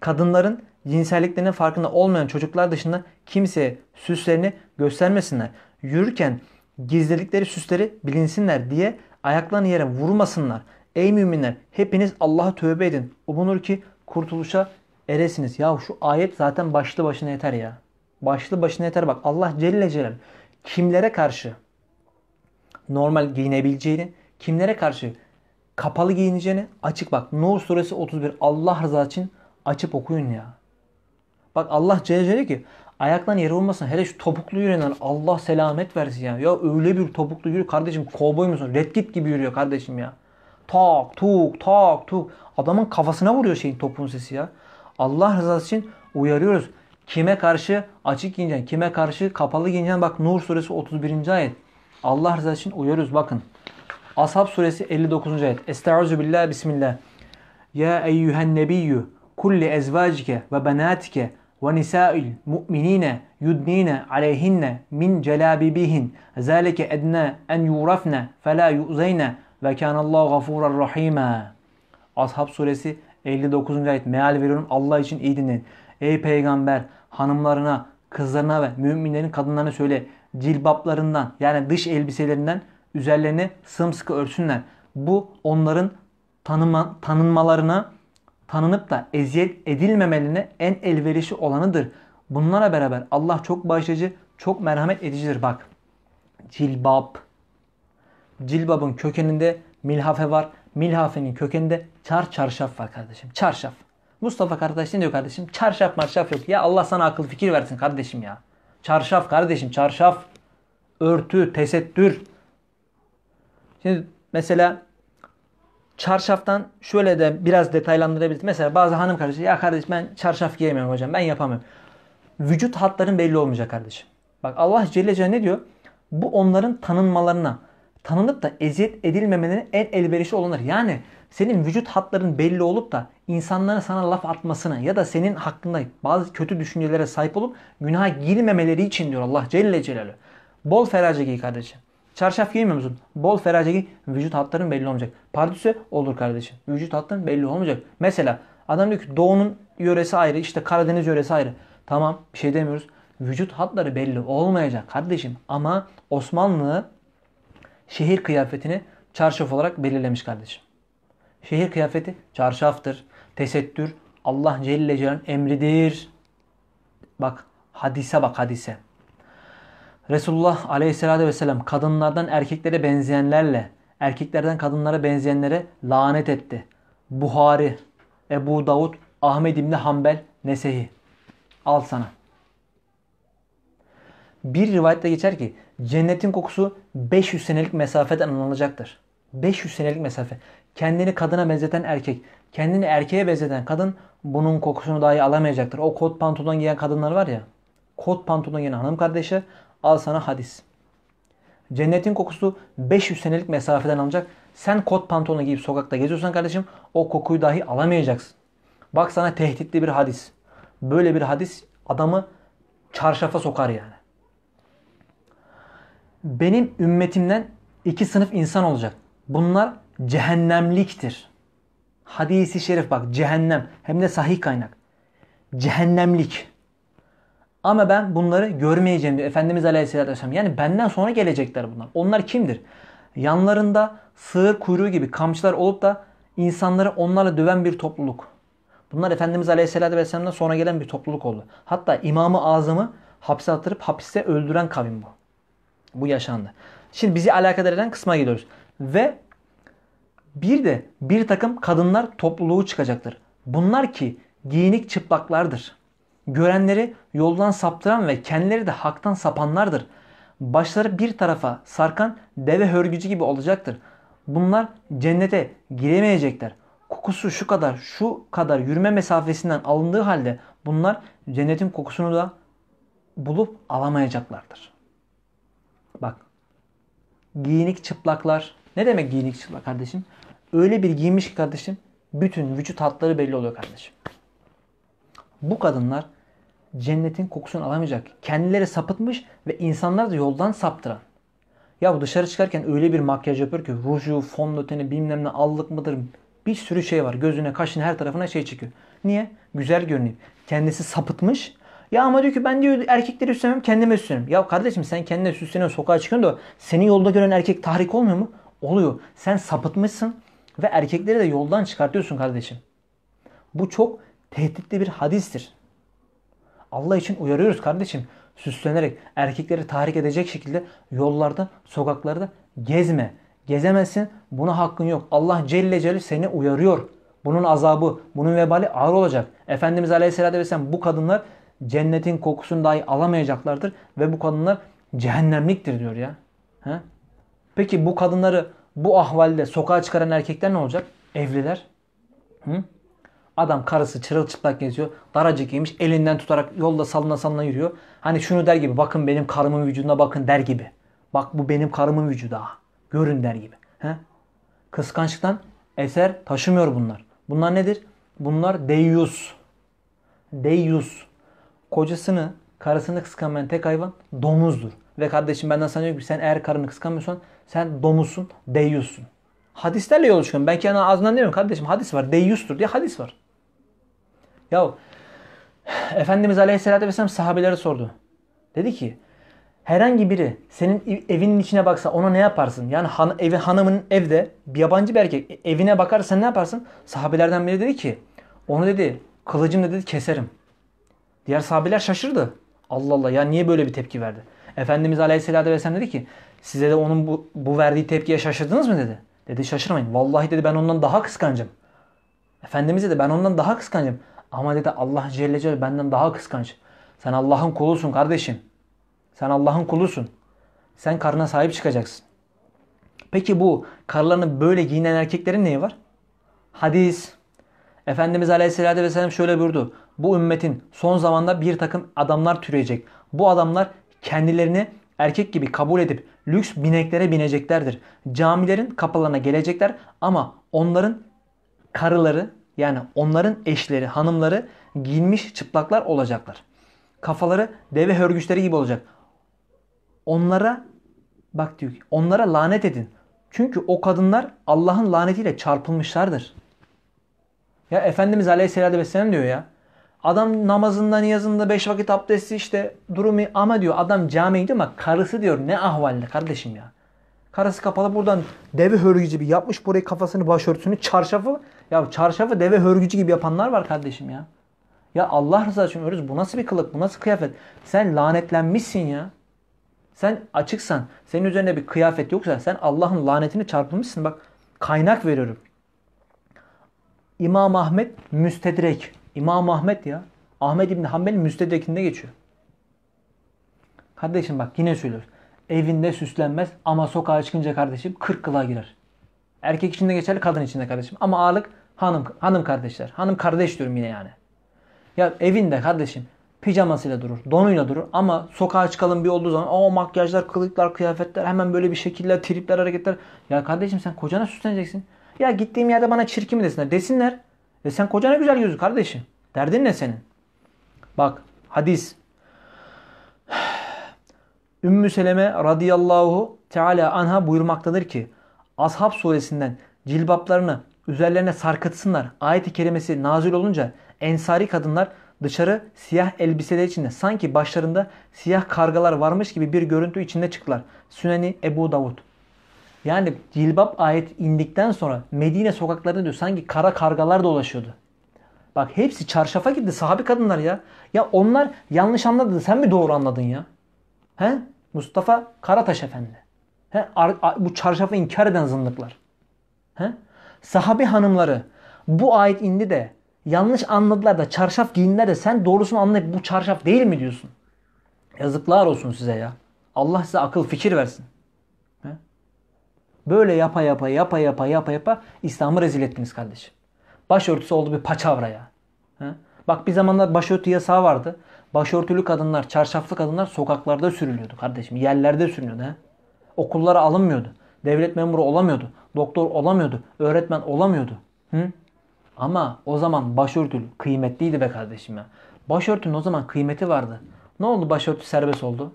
kadınların cinselliklerinin farkında olmayan çocuklar dışında kimseye süslerini göstermesinler. Yürürken gizledikleri süsleri bilinsinler diye ayaklarını yere vurmasınlar. Ey müminler hepiniz Allah'a tövbe edin. Umulur ki kurtuluşa eresiniz. Ya şu ayet zaten başlı başına yeter ya. Başlı başına yeter bak. Allah Celle Celal kimlere karşı normal giyinebileceğini, kimlere karşı kapalı giyineceğini açık bak. Nur suresi 31 Allah rızası için açıp okuyun ya. Bak Allah Celle Celal ki Ayaktan yere olmasın, Hele şu topuklu yürüyenler Allah selamet versin ya. Ya öyle bir topuklu yürü kardeşim. Kovboy musun? Redkit gibi yürüyor kardeşim ya. Tak tuk tak tuk. Adamın kafasına vuruyor şeyin topun sesi ya. Allah rızası için uyarıyoruz. Kime karşı açık giyineceksin? Kime karşı kapalı giyineceksin? Bak Nur suresi 31. ayet. Allah rızası için uyarıyoruz. Bakın. Ashab suresi 59. ayet. Estaizu billah bismillah. Ya eyyühen nebiyyü kulli ezvacike ve benatike ve nisa'il mu'minine yudnine aleyhinne min celabibihin zalike edne en yurafne fela yu'zeyne ve kânallâhu gafûran rahîmâ. Ashab suresi 59. ayet meal veriyorum Allah için iyi dinleyin. Ey peygamber hanımlarına, kızlarına ve müminlerin kadınlarına söyle cilbaplarından yani dış elbiselerinden üzerlerini sımsıkı örtsünler. Bu onların tanıma, tanınmalarına tanınıp da eziyet edilmemeline en elverişli olanıdır. Bunlara beraber Allah çok bağışlayıcı, çok merhamet edicidir. Bak cilbab. Cilbabın kökeninde milhafe var. Milhafenin kökeninde çar çarşaf var kardeşim. Çarşaf. Mustafa kardeş ne diyor kardeşim? Çarşaf marşaf yok. Ya Allah sana akıl fikir versin kardeşim ya. Çarşaf kardeşim çarşaf. Örtü, tesettür. Şimdi mesela çarşaftan şöyle de biraz detaylandırabiliriz. Mesela bazı hanım kardeşler ya kardeş ben çarşaf giyemiyorum hocam ben yapamıyorum. Vücut hatların belli olmayacak kardeşim. Bak Allah Celle Celle ne diyor? Bu onların tanınmalarına, tanınıp da eziyet edilmemelerine en elverişli olanlar. Yani senin vücut hatların belli olup da insanların sana laf atmasına ya da senin hakkında bazı kötü düşüncelere sahip olup günaha girmemeleri için diyor Allah Celle Celaluhu. Bol ferace giy kardeşim. Çarşaf giymiyor Bol feraceki vücut hatların belli olmayacak. Pardüsü olur kardeşim. Vücut hattın belli olmayacak. Mesela adam diyor ki doğunun yöresi ayrı işte Karadeniz yöresi ayrı. Tamam bir şey demiyoruz. Vücut hatları belli olmayacak kardeşim. Ama Osmanlı şehir kıyafetini çarşaf olarak belirlemiş kardeşim. Şehir kıyafeti çarşaftır. Tesettür Allah Celle Celal'in emridir. Bak hadise bak hadise. Resulullah aleyhissalatü vesselam kadınlardan erkeklere benzeyenlerle erkeklerden kadınlara benzeyenlere lanet etti. Buhari, Ebu Davud, Ahmed İbni Hanbel, Nesehi. Al sana. Bir rivayette geçer ki cennetin kokusu 500 senelik mesafeden alınacaktır. 500 senelik mesafe. Kendini kadına benzeten erkek, kendini erkeğe benzeten kadın bunun kokusunu dahi alamayacaktır. O kot pantolon giyen kadınlar var ya. Kot pantolon giyen hanım kardeşi Al sana hadis. Cennetin kokusu 500 senelik mesafeden alınacak. Sen kot pantolonu giyip sokakta geziyorsan kardeşim o kokuyu dahi alamayacaksın. Bak sana tehditli bir hadis. Böyle bir hadis adamı çarşafa sokar yani. Benim ümmetimden iki sınıf insan olacak. Bunlar cehennemliktir. Hadisi şerif bak cehennem hem de sahih kaynak. Cehennemlik. Ama ben bunları görmeyeceğim diyor Efendimiz Aleyhisselatü Vesselam. Yani benden sonra gelecekler bunlar. Onlar kimdir? Yanlarında sığır kuyruğu gibi kamçılar olup da insanları onlarla döven bir topluluk. Bunlar Efendimiz Aleyhisselatü Vesselam'dan sonra gelen bir topluluk oldu. Hatta İmam-ı Azam'ı hapse attırıp hapiste öldüren kavim bu. Bu yaşandı. Şimdi bizi alakadar eden kısma gidiyoruz Ve bir de bir takım kadınlar topluluğu çıkacaktır. Bunlar ki giyinik çıplaklardır. Görenleri yoldan saptıran ve kendileri de haktan sapanlardır. Başları bir tarafa sarkan deve hörgücü gibi olacaktır. Bunlar cennete giremeyecekler. Kokusu şu kadar şu kadar yürüme mesafesinden alındığı halde bunlar cennetin kokusunu da bulup alamayacaklardır. Bak giyinik çıplaklar ne demek giyinik çıplak kardeşim? Öyle bir giymiş ki kardeşim bütün vücut hatları belli oluyor kardeşim. Bu kadınlar cennetin kokusunu alamayacak. Kendileri sapıtmış ve insanlar da yoldan saptıran. Ya bu dışarı çıkarken öyle bir makyaj yapıyor ki ruju, fondöteni, bilmem ne allık mıdır bir sürü şey var. Gözüne, kaşına, her tarafına şey çıkıyor. Niye? Güzel görüneyim. Kendisi sapıtmış. Ya ama diyor ki ben diyor erkekleri üstlenmem kendime üstleniyorum. Ya kardeşim sen kendine süsleniyorsun sokağa çıkıyorsun da seni yolda gören erkek tahrik olmuyor mu? Oluyor. Sen sapıtmışsın ve erkekleri de yoldan çıkartıyorsun kardeşim. Bu çok tehditli bir hadistir. Allah için uyarıyoruz kardeşim. Süslenerek erkekleri tahrik edecek şekilde yollarda, sokaklarda gezme. Gezemezsin. Buna hakkın yok. Allah Celle Celle seni uyarıyor. Bunun azabı, bunun vebali ağır olacak. Efendimiz Aleyhisselatü Vesselam bu kadınlar cennetin kokusunu dahi alamayacaklardır. Ve bu kadınlar cehennemliktir diyor ya. He? Peki bu kadınları bu ahvalde sokağa çıkaran erkekler ne olacak? Evliler. Hı? Adam karısı çırılçıplak geziyor. Daracık giymiş. Elinden tutarak yolda salına salına yürüyor. Hani şunu der gibi bakın benim karımın vücuduna bakın der gibi. Bak bu benim karımın vücudu ha. Görün der gibi. He? Kıskançlıktan eser taşımıyor bunlar. Bunlar nedir? Bunlar deyyus. Deyyus. Kocasını, karısını kıskanmayan tek hayvan domuzdur. Ve kardeşim benden sana ki sen eğer karını kıskanmıyorsan sen domuzsun, deyyussun. Hadislerle yol çıkıyorum. Ben kendi ağzından demiyorum kardeşim hadis var. Deyyustur diye hadis var. Ya Efendimiz Aleyhisselatü Vesselam sahabelere sordu. Dedi ki herhangi biri senin evinin içine baksa ona ne yaparsın? Yani han, evi hanımın evde bir yabancı bir erkek e, evine bakar sen ne yaparsın? Sahabelerden biri dedi ki onu dedi kılıcımla dedi keserim. Diğer sahabeler şaşırdı. Allah Allah ya niye böyle bir tepki verdi? Efendimiz Aleyhisselatü Vesselam dedi ki size de onun bu, bu verdiği tepkiye şaşırdınız mı dedi. Dedi şaşırmayın. Vallahi dedi ben ondan daha kıskancım. Efendimiz de ben ondan daha kıskancım. Ama dedi Allah Celle Celle benden daha kıskanç. Sen Allah'ın kulusun kardeşim. Sen Allah'ın kulusun. Sen karına sahip çıkacaksın. Peki bu karlarını böyle giyinen erkeklerin neyi var? Hadis. Efendimiz Aleyhisselatü Vesselam şöyle buyurdu. Bu ümmetin son zamanda bir takım adamlar türeyecek. Bu adamlar kendilerini erkek gibi kabul edip lüks bineklere bineceklerdir. Camilerin kapılarına gelecekler ama onların karıları yani onların eşleri, hanımları giyinmiş çıplaklar olacaklar. Kafaları deve hörgüçleri gibi olacak. Onlara bak diyor ki onlara lanet edin. Çünkü o kadınlar Allah'ın lanetiyle çarpılmışlardır. Ya Efendimiz Aleyhisselatü Vesselam diyor ya. Adam namazında niyazında beş vakit abdesti işte durumu ama diyor adam camiye gidiyor ama karısı diyor ne ahvalde kardeşim ya. Karısı kapalı buradan deve hörgücü gibi yapmış burayı kafasını başörtüsünü çarşafı. Ya çarşafı deve hörgücü gibi yapanlar var kardeşim ya. Ya Allah rızası için örüyoruz Bu nasıl bir kılık? Bu nasıl kıyafet? Sen lanetlenmişsin ya. Sen açıksan, senin üzerinde bir kıyafet yoksa sen Allah'ın lanetini çarpılmışsın. Bak kaynak veriyorum. İmam Ahmet müstedrek. İmam Ahmet ya. Ahmet İbni Hanbel'in müstedrekinde geçiyor. Kardeşim bak yine söylüyorum evinde süslenmez ama sokağa çıkınca kardeşim 40 kılığa girer. Erkek için de geçerli, kadın için de kardeşim. Ama ağırlık hanım hanım kardeşler. Hanım kardeş diyorum yine yani. Ya evinde kardeşim pijamasıyla durur, donuyla durur ama sokağa çıkalım bir olduğu zaman o makyajlar, kılıklar, kıyafetler, hemen böyle bir şekiller, tripler, hareketler. Ya kardeşim sen kocana süsleneceksin. Ya gittiğim yerde bana çirkin mi desinler? Desinler. E sen kocana güzel gözü kardeşim. Derdin ne senin? Bak hadis. Ümmü Seleme radıyallahu teala anha buyurmaktadır ki Ashab suresinden cilbaplarını üzerlerine sarkıtsınlar. Ayet-i kerimesi nazil olunca ensari kadınlar dışarı siyah elbiseler içinde sanki başlarında siyah kargalar varmış gibi bir görüntü içinde çıktılar. Süneni Ebu Davud. Yani cilbap ayet indikten sonra Medine sokaklarında diyor sanki kara kargalar dolaşıyordu. Bak hepsi çarşafa gitti sahabi kadınlar ya. Ya onlar yanlış anladı sen mi doğru anladın ya? He? Mustafa Karataş Efendi. He? Bu çarşafı inkar eden zındıklar. He? Sahabi hanımları bu ayet indi de yanlış anladılar da çarşaf giyindiler de sen doğrusunu anlayıp bu çarşaf değil mi diyorsun? Yazıklar olsun size ya. Allah size akıl fikir versin. He? Böyle yapa yapa yapa yapa yapa yapa İslam'ı rezil ettiniz kardeşim. Başörtüsü oldu bir paçavra ya. He? Bak bir zamanlar başörtü yasağı vardı. Başörtülü kadınlar, çarşaflı kadınlar sokaklarda sürülüyordu kardeşim. Yerlerde sürünüyordu. He? Okullara alınmıyordu. Devlet memuru olamıyordu. Doktor olamıyordu. Öğretmen olamıyordu. Hı? Ama o zaman başörtülü kıymetliydi be kardeşim ya. Başörtünün o zaman kıymeti vardı. Ne oldu başörtü serbest oldu?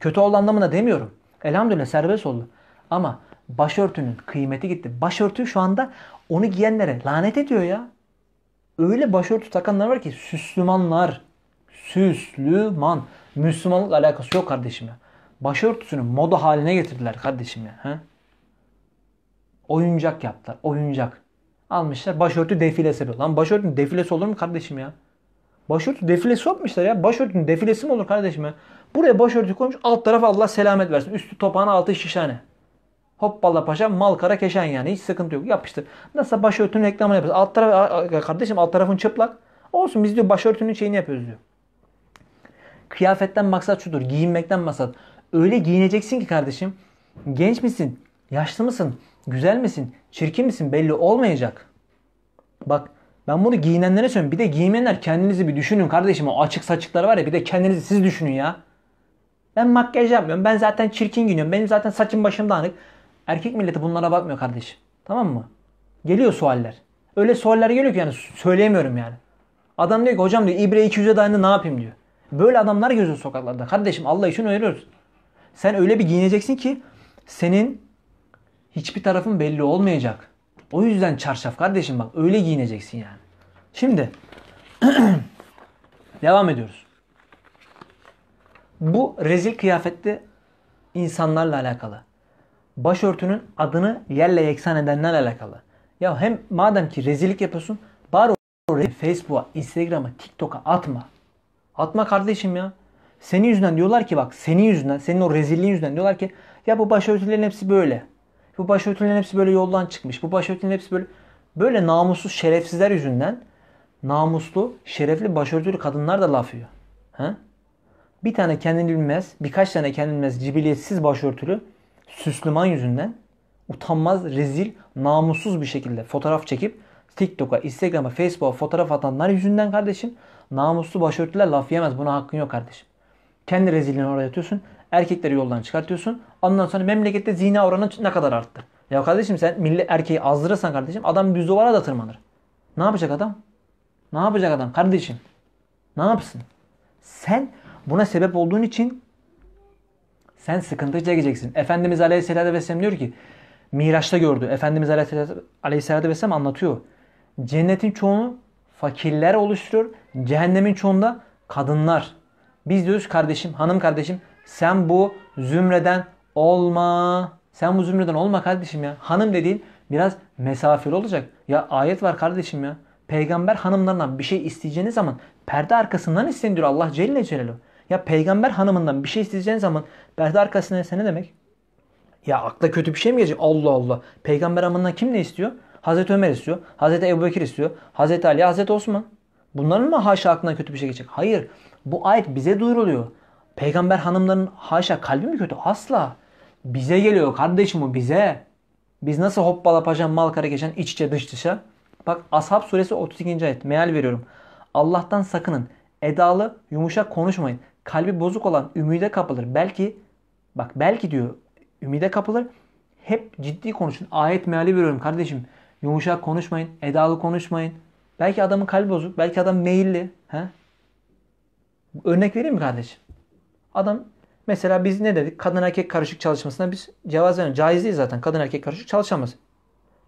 Kötü oldu anlamına demiyorum. Elhamdülillah serbest oldu. Ama başörtünün kıymeti gitti. Başörtü şu anda onu giyenlere lanet ediyor ya. Öyle başörtü takanlar var ki Süslümanlar, Süslüman. Müslümanlıkla alakası yok kardeşim ya. Başörtüsünü moda haline getirdiler kardeşim ya. He? Oyuncak yaptılar. Oyuncak. Almışlar başörtü defilesi yapıyor. Lan başörtünün defilesi olur mu kardeşim ya? Başörtü defilesi yapmışlar ya. Başörtünün defilesi mi olur kardeşim ya? Buraya başörtü koymuş alt tarafa Allah selamet versin. Üstü topağına altı şişhane. Hoppala paşa mal kara keşen yani. Hiç sıkıntı yok. Yapıştır. Nasıl başörtünün reklamını yapıyoruz? Alt taraf kardeşim alt tarafın çıplak. Olsun biz diyor başörtünün şeyini yapıyoruz diyor. Kıyafetten maksat şudur. Giyinmekten maksat. Öyle giyineceksin ki kardeşim. Genç misin? Yaşlı mısın? Güzel misin? Çirkin misin? Belli olmayacak. Bak ben bunu giyinenlere söylüyorum. Bir de giymeyenler kendinizi bir düşünün kardeşim. O açık saçıklar var ya bir de kendinizi siz düşünün ya. Ben makyaj yapmıyorum. Ben zaten çirkin giyiniyorum. Benim zaten saçım başım dağınık. Erkek milleti bunlara bakmıyor kardeşim. Tamam mı? Geliyor sualler. Öyle sorular geliyor ki yani söyleyemiyorum yani. Adam diyor ki hocam diyor ibre 200'e dayandı ne yapayım diyor. Böyle adamlar gözü sokaklarda. Kardeşim Allah için öneriyoruz. Sen öyle bir giyineceksin ki senin hiçbir tarafın belli olmayacak. O yüzden çarşaf kardeşim bak öyle giyineceksin yani. Şimdi (clears throat) devam ediyoruz. Bu rezil kıyafetli insanlarla alakalı. Başörtünün adını yerle yeksan edenlerle alakalı. Ya hem madem ki rezillik yapıyorsun bari o Facebook'a, Instagram'a, TikTok'a atma. Atma kardeşim ya. Senin yüzünden diyorlar ki bak senin yüzünden, senin o rezilliğin yüzünden diyorlar ki ya bu başörtülerin hepsi böyle. Bu başörtülerin hepsi böyle yoldan çıkmış. Bu başörtülerin hepsi böyle. Böyle namussuz şerefsizler yüzünden namuslu, şerefli başörtülü kadınlar da laf yiyor. He? Bir tane kendini bilmez, birkaç tane kendini bilmez cibiliyetsiz başörtülü süslüman yüzünden utanmaz, rezil, namussuz bir şekilde fotoğraf çekip TikTok'a, Instagram'a, Facebook'a fotoğraf atanlar yüzünden kardeşim Namuslu başörtüler laf yemez. Buna hakkın yok kardeşim. Kendi rezilliğini oraya atıyorsun. Erkekleri yoldan çıkartıyorsun. Ondan sonra memlekette zina oranı ne kadar arttı? Ya kardeşim sen milli erkeği azdırırsan kardeşim adam düz duvara da tırmanır. Ne yapacak adam? Ne yapacak adam kardeşim? Ne yapsın? Sen buna sebep olduğun için sen sıkıntı çekeceksin. Efendimiz Aleyhisselatü Vesselam diyor ki Miraç'ta gördü. Efendimiz Aleyhisselatü Vesselam anlatıyor. Cennetin çoğunu fakirler oluşturur. Cehennemin çoğunda kadınlar. Biz diyoruz kardeşim, hanım kardeşim sen bu zümreden olma. Sen bu zümreden olma kardeşim ya. Hanım dediğin biraz mesafeli olacak. Ya ayet var kardeşim ya. Peygamber hanımlarından bir şey isteyeceğiniz zaman perde arkasından isteyin diyor Allah Celle Celaluhu. Ya peygamber hanımından bir şey isteyeceğiniz zaman perde arkasından ise ne demek? Ya akla kötü bir şey mi gelecek? Allah Allah. Peygamber hanımından kim ne istiyor? Hazreti Ömer istiyor. Hazreti Bekir istiyor. Hazreti Ali, Hazreti Osman. Bunların mı haşa aklına kötü bir şey gelecek? Hayır. Bu ayet bize duyuruluyor. Peygamber hanımların haşa kalbi mi kötü? Asla. Bize geliyor kardeşim bu bize. Biz nasıl hoppala paşam mal kara geçen iç içe dış dışa. Bak Ashab suresi 32. ayet. Meal veriyorum. Allah'tan sakının. Edalı yumuşak konuşmayın. Kalbi bozuk olan ümide kapılır. Belki bak belki diyor ümide kapılır. Hep ciddi konuşun. Ayet meali veriyorum kardeşim. Yumuşak konuşmayın. Edalı konuşmayın. Belki adamın kalbi bozuk. Belki adam meyilli. He? Örnek vereyim mi kardeşim? Adam mesela biz ne dedik? Kadın erkek karışık çalışmasına biz cevaz veriyoruz. Caiz değil zaten. Kadın erkek karışık çalışamaz.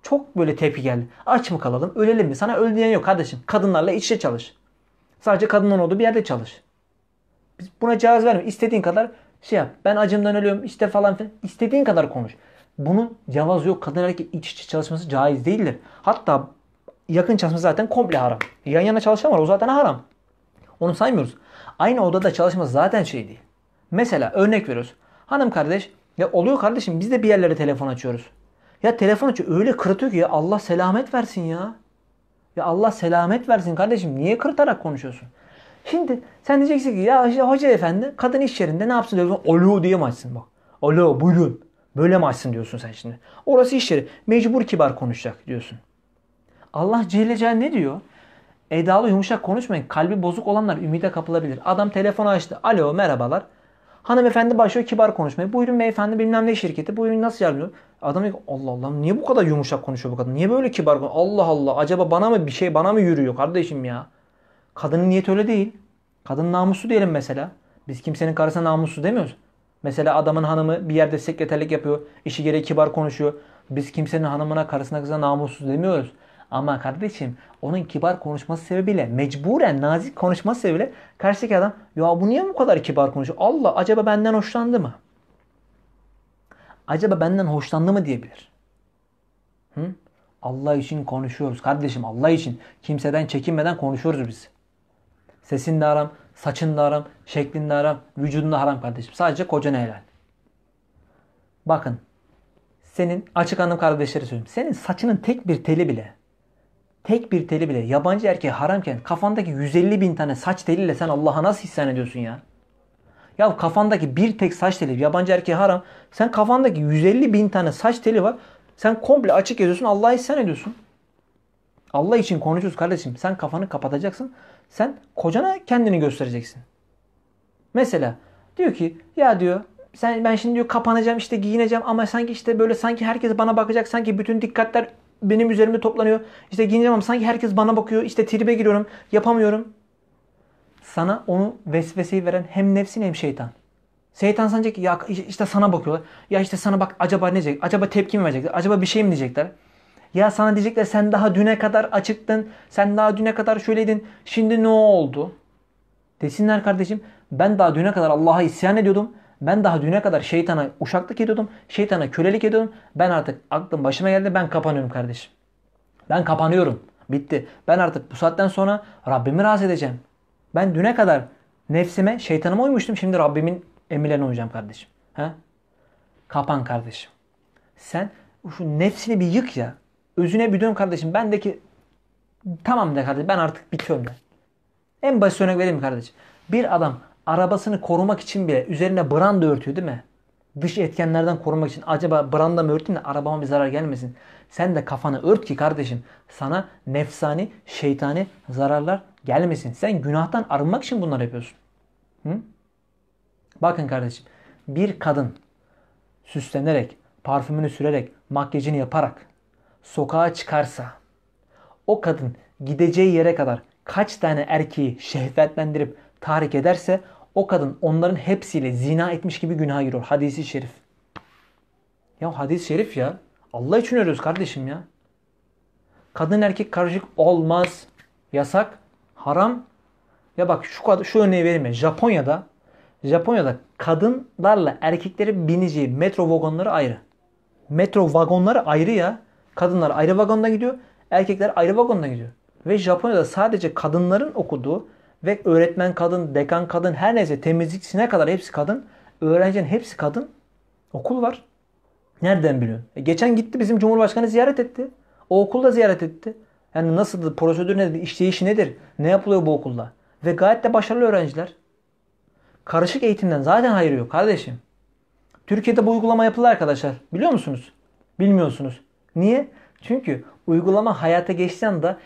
Çok böyle tepki geldi. Aç mı kalalım? Ölelim mi? Sana öl diyen yok kardeşim. Kadınlarla iç içe çalış. Sadece kadından olduğu bir yerde çalış. Biz buna cevaz vermiyoruz. İstediğin kadar şey yap. Ben acımdan ölüyorum işte falan filan. İstediğin kadar konuş. Bunun cevaz yok. Kadın erkek iç içe çalışması caiz değildir. Hatta yakın çalışma zaten komple haram. Yan yana çalışan var o zaten haram. Onu saymıyoruz. Aynı odada çalışma zaten şey değil. Mesela örnek veriyoruz. Hanım kardeş ya oluyor kardeşim biz de bir yerlere telefon açıyoruz. Ya telefon açıyor öyle kırıtıyor ki ya Allah selamet versin ya. Ya Allah selamet versin kardeşim niye kırıtarak konuşuyorsun? Şimdi sen diyeceksin ki ya işte hoca efendi kadın iş yerinde ne yapsın diyorsun. Alo diye mi açsın bak. Alo buyurun. Böyle mi açsın diyorsun sen şimdi. Orası iş yeri. Mecbur kibar konuşacak diyorsun. Allah Celle Celle ne diyor? Edalı yumuşak konuşmayın. Kalbi bozuk olanlar ümide kapılabilir. Adam telefonu açtı. Alo merhabalar. Hanımefendi başlıyor kibar konuşmaya. Buyurun beyefendi bilmem ne şirketi. Buyurun nasıl yardımcı Adam diyor Allah Allah niye bu kadar yumuşak konuşuyor bu kadın? Niye böyle kibar konuşuyor? Allah Allah acaba bana mı bir şey bana mı yürüyor kardeşim ya? Kadının niyeti öyle değil. Kadın namuslu diyelim mesela. Biz kimsenin karısına namuslu demiyoruz. Mesela adamın hanımı bir yerde sekreterlik yapıyor. işi gereği kibar konuşuyor. Biz kimsenin hanımına karısına kızına namussuz demiyoruz. Ama kardeşim onun kibar konuşması sebebiyle mecburen nazik konuşması sebebiyle karşıdaki adam ya bu niye bu kadar kibar konuşuyor? Allah acaba benden hoşlandı mı? Acaba benden hoşlandı mı diyebilir. Hı? Allah için konuşuyoruz kardeşim Allah için. Kimseden çekinmeden konuşuyoruz biz. Sesinde haram, saçında haram, şeklinde haram, vücudunda haram kardeşim. Sadece kocana helal. Bakın senin açık hanım kardeşleri söyleyeyim Senin saçının tek bir teli bile tek bir teli bile yabancı erkeğe haramken kafandaki 150 bin tane saç teliyle sen Allah'a nasıl isyan ediyorsun ya? Ya kafandaki bir tek saç teli yabancı erkeğe haram. Sen kafandaki 150 bin tane saç teli var. Sen komple açık yazıyorsun Allah'a isyan ediyorsun. Allah için konuşuyoruz kardeşim. Sen kafanı kapatacaksın. Sen kocana kendini göstereceksin. Mesela diyor ki ya diyor sen ben şimdi diyor kapanacağım işte giyineceğim ama sanki işte böyle sanki herkes bana bakacak sanki bütün dikkatler benim üzerimde toplanıyor. İşte giyinemiyorum. Sanki herkes bana bakıyor. İşte tribe giriyorum. Yapamıyorum. Sana onu vesveseyi veren hem nefsin hem şeytan. Şeytan sanacak ki ya işte sana bakıyorlar. Ya işte sana bak acaba ne diyecek? Acaba tepki mi verecekler? Acaba bir şey mi diyecekler? Ya sana diyecekler sen daha düne kadar açıktın. Sen daha düne kadar şöyleydin. Şimdi ne oldu? Desinler kardeşim ben daha düne kadar Allah'a isyan ediyordum. Ben daha düne kadar şeytana uşaklık ediyordum. Şeytana kölelik ediyordum. Ben artık aklım başıma geldi. Ben kapanıyorum kardeşim. Ben kapanıyorum. Bitti. Ben artık bu saatten sonra Rabbimi razı edeceğim. Ben düne kadar nefsime, şeytanıma uymuştum. Şimdi Rabbimin emirlerine uyacağım kardeşim. He? Kapan kardeşim. Sen şu nefsini bir yık ya. Özüne bir dön kardeşim. Bendeki tamam de kardeşim ben artık bitiyorum ben. En basit örnek vereyim kardeşim. Bir adam arabasını korumak için bile üzerine branda örtüyor değil mi? Dış etkenlerden korumak için acaba branda mı örtün de arabama bir zarar gelmesin. Sen de kafanı ört ki kardeşim sana nefsani, şeytani zararlar gelmesin. Sen günahtan arınmak için bunları yapıyorsun. Hı? Bakın kardeşim bir kadın süslenerek, parfümünü sürerek, makyajını yaparak sokağa çıkarsa o kadın gideceği yere kadar kaç tane erkeği şehvetlendirip tahrik ederse o kadın onların hepsiyle zina etmiş gibi günah giriyor. Hadisi şerif. Ya hadis-i şerif ya. Allah için örüyoruz kardeşim ya. Kadın erkek karışık olmaz. Yasak. Haram. Ya bak şu, şu örneği vereyim ya. Japonya'da Japonya'da kadınlarla erkeklerin bineceği metro vagonları ayrı. Metro vagonları ayrı ya. Kadınlar ayrı vagonda gidiyor. Erkekler ayrı vagonda gidiyor. Ve Japonya'da sadece kadınların okuduğu ve öğretmen kadın, dekan kadın her neyse temizlikçisine kadar hepsi kadın. Öğrencinin hepsi kadın. Okul var. Nereden biliyorsun? E geçen gitti bizim Cumhurbaşkanı ziyaret etti. O okulda ziyaret etti. Yani nasıldı prosedür nedir, işleyişi nedir, ne yapılıyor bu okulda? Ve gayet de başarılı öğrenciler. Karışık eğitimden zaten hayır yok kardeşim. Türkiye'de bu uygulama yapıldı arkadaşlar. Biliyor musunuz? Bilmiyorsunuz. Niye? Çünkü uygulama hayata geçtiği anda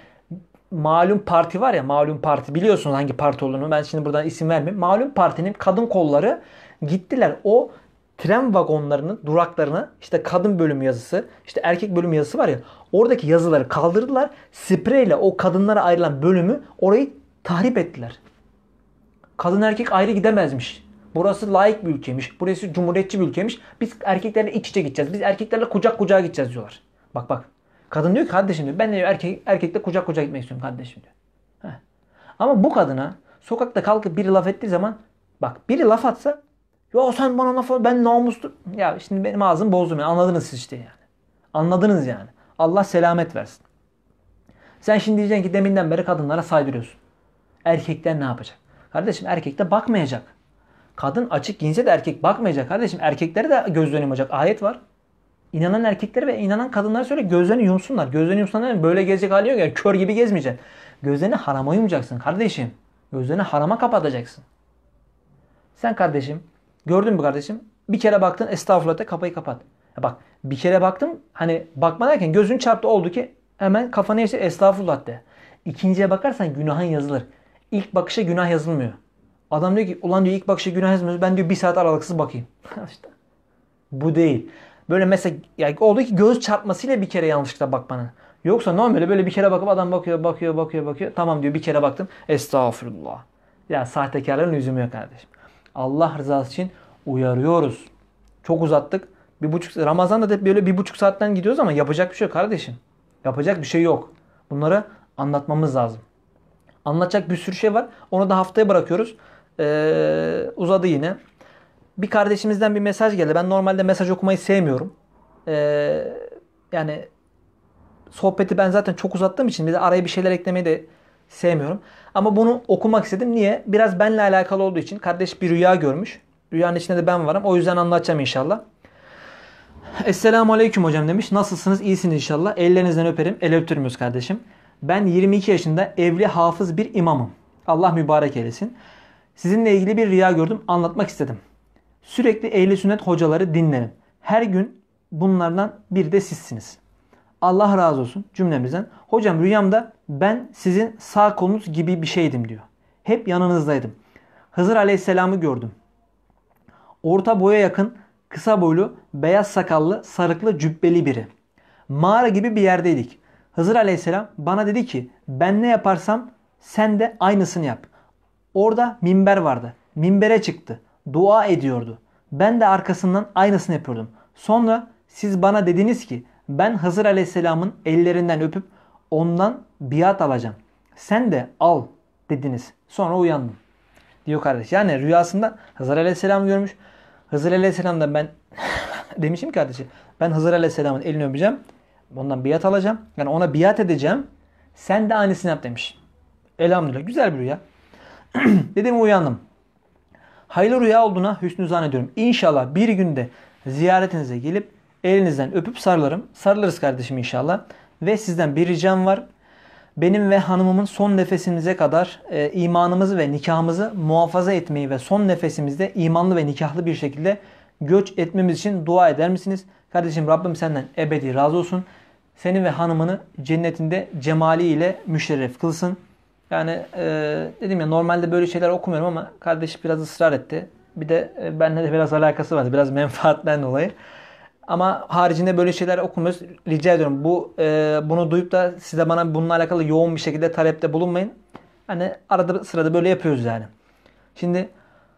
malum parti var ya malum parti biliyorsunuz hangi parti olduğunu ben şimdi buradan isim vermeyeyim. Malum partinin kadın kolları gittiler o tren vagonlarının duraklarına işte kadın bölüm yazısı işte erkek bölüm yazısı var ya oradaki yazıları kaldırdılar. Spreyle o kadınlara ayrılan bölümü orayı tahrip ettiler. Kadın erkek ayrı gidemezmiş. Burası layık bir ülkemiş. Burası cumhuriyetçi bir ülkemiş. Biz erkeklerle iç içe gideceğiz. Biz erkeklerle kucak kucağa gideceğiz diyorlar. Bak bak Kadın diyor ki kardeşim diyor ben diyor erkek, erkekle kucak kucak gitmek istiyorum kardeşim diyor. Heh. Ama bu kadına sokakta kalkıp biri laf ettiği zaman bak biri laf atsa ya sen bana laf ben namuslu. Ya şimdi benim ağzım bozdum yani anladınız siz işte yani. Anladınız yani. Allah selamet versin. Sen şimdi diyeceksin ki deminden beri kadınlara saydırıyorsun. Erkekler ne yapacak? Kardeşim erkek de bakmayacak. Kadın açık giyinse de erkek bakmayacak kardeşim. Erkeklere de göz dönüm olacak. Ayet var inanan erkeklere ve inanan kadınlara söyle gözlerini yumsunlar. Gözlerini yumsunlar böyle gezecek hali yok ya. kör gibi gezmeyeceksin. Gözlerini harama yumacaksın kardeşim. Gözlerini harama kapatacaksın. Sen kardeşim gördün mü kardeşim? Bir kere baktın estağfurullah de kafayı kapat. Ya bak bir kere baktım hani bakma derken gözün çarptı oldu ki hemen kafanı yaşa estağfurullah de. İkinciye bakarsan günahın yazılır. İlk bakışa günah yazılmıyor. Adam diyor ki ulan diyor ilk bakışa günah yazmıyor. Ben diyor bir saat aralıksız bakayım. (laughs) İşte bu değil. Böyle mesela yani oldu ki göz çarpmasıyla bir kere yanlışlıkla bakmanın. Yoksa normalde böyle bir kere bakıp adam bakıyor, bakıyor, bakıyor, bakıyor. Tamam diyor bir kere baktım. Estağfurullah. Ya sahtekarların lüzumu yok kardeşim. Allah rızası için uyarıyoruz. Çok uzattık. Bir buçuk, Ramazan'da da böyle bir buçuk saatten gidiyoruz ama yapacak bir şey yok kardeşim. Yapacak bir şey yok. Bunları anlatmamız lazım. Anlatacak bir sürü şey var. Onu da haftaya bırakıyoruz. Ee, uzadı yine bir kardeşimizden bir mesaj geldi. Ben normalde mesaj okumayı sevmiyorum. Ee, yani sohbeti ben zaten çok uzattığım için bir de araya bir şeyler eklemeyi de sevmiyorum. Ama bunu okumak istedim. Niye? Biraz benle alakalı olduğu için. Kardeş bir rüya görmüş. Rüyanın içinde de ben varım. O yüzden anlatacağım inşallah. Esselamu Aleyküm hocam demiş. Nasılsınız? İyisiniz inşallah. Ellerinizden öperim. El öptürmüyoruz kardeşim. Ben 22 yaşında evli hafız bir imamım. Allah mübarek eylesin. Sizinle ilgili bir rüya gördüm. Anlatmak istedim. Sürekli ehli sünnet hocaları dinlerim. Her gün bunlardan bir de sizsiniz. Allah razı olsun cümlemizden. Hocam rüyamda ben sizin sağ kolunuz gibi bir şeydim diyor. Hep yanınızdaydım. Hızır Aleyhisselam'ı gördüm. Orta boya yakın, kısa boylu, beyaz sakallı, sarıklı, cübbeli biri. Mağara gibi bir yerdeydik. Hızır Aleyhisselam bana dedi ki ben ne yaparsam sen de aynısını yap. Orada minber vardı. Minbere çıktı dua ediyordu. Ben de arkasından aynısını yapıyordum. Sonra siz bana dediniz ki ben Hızır Aleyhisselam'ın ellerinden öpüp ondan biat alacağım. Sen de al dediniz. Sonra uyandım. Diyor kardeş. Yani rüyasında Hızır Aleyhisselam görmüş. Hızır Aleyhisselam ben (laughs) demişim kardeşi ben Hızır Aleyhisselam'ın elini öpeceğim. Ondan biat alacağım. Yani ona biat edeceğim. Sen de aynısını yap demiş. Elhamdülillah. Güzel bir rüya. (clears throat) Dedim uyandım hayırlı rüya olduğuna hüsnü zannediyorum. İnşallah bir günde ziyaretinize gelip elinizden öpüp sarılırım. Sarılırız kardeşim inşallah. Ve sizden bir ricam var. Benim ve hanımımın son nefesimize kadar e, imanımızı ve nikahımızı muhafaza etmeyi ve son nefesimizde imanlı ve nikahlı bir şekilde göç etmemiz için dua eder misiniz? Kardeşim Rabbim senden ebedi razı olsun. Seni ve hanımını cennetinde cemali ile müşerref kılsın. Yani e, dedim ya normalde böyle şeyler okumuyorum ama kardeşi biraz ısrar etti. Bir de e, benimle de biraz alakası vardı. Biraz (laughs) menfaatten dolayı. Ama haricinde böyle şeyler okumuyoruz. Rica ediyorum bu e, bunu duyup da siz de bana bununla alakalı yoğun bir şekilde talepte bulunmayın. Hani arada sırada böyle yapıyoruz yani. Şimdi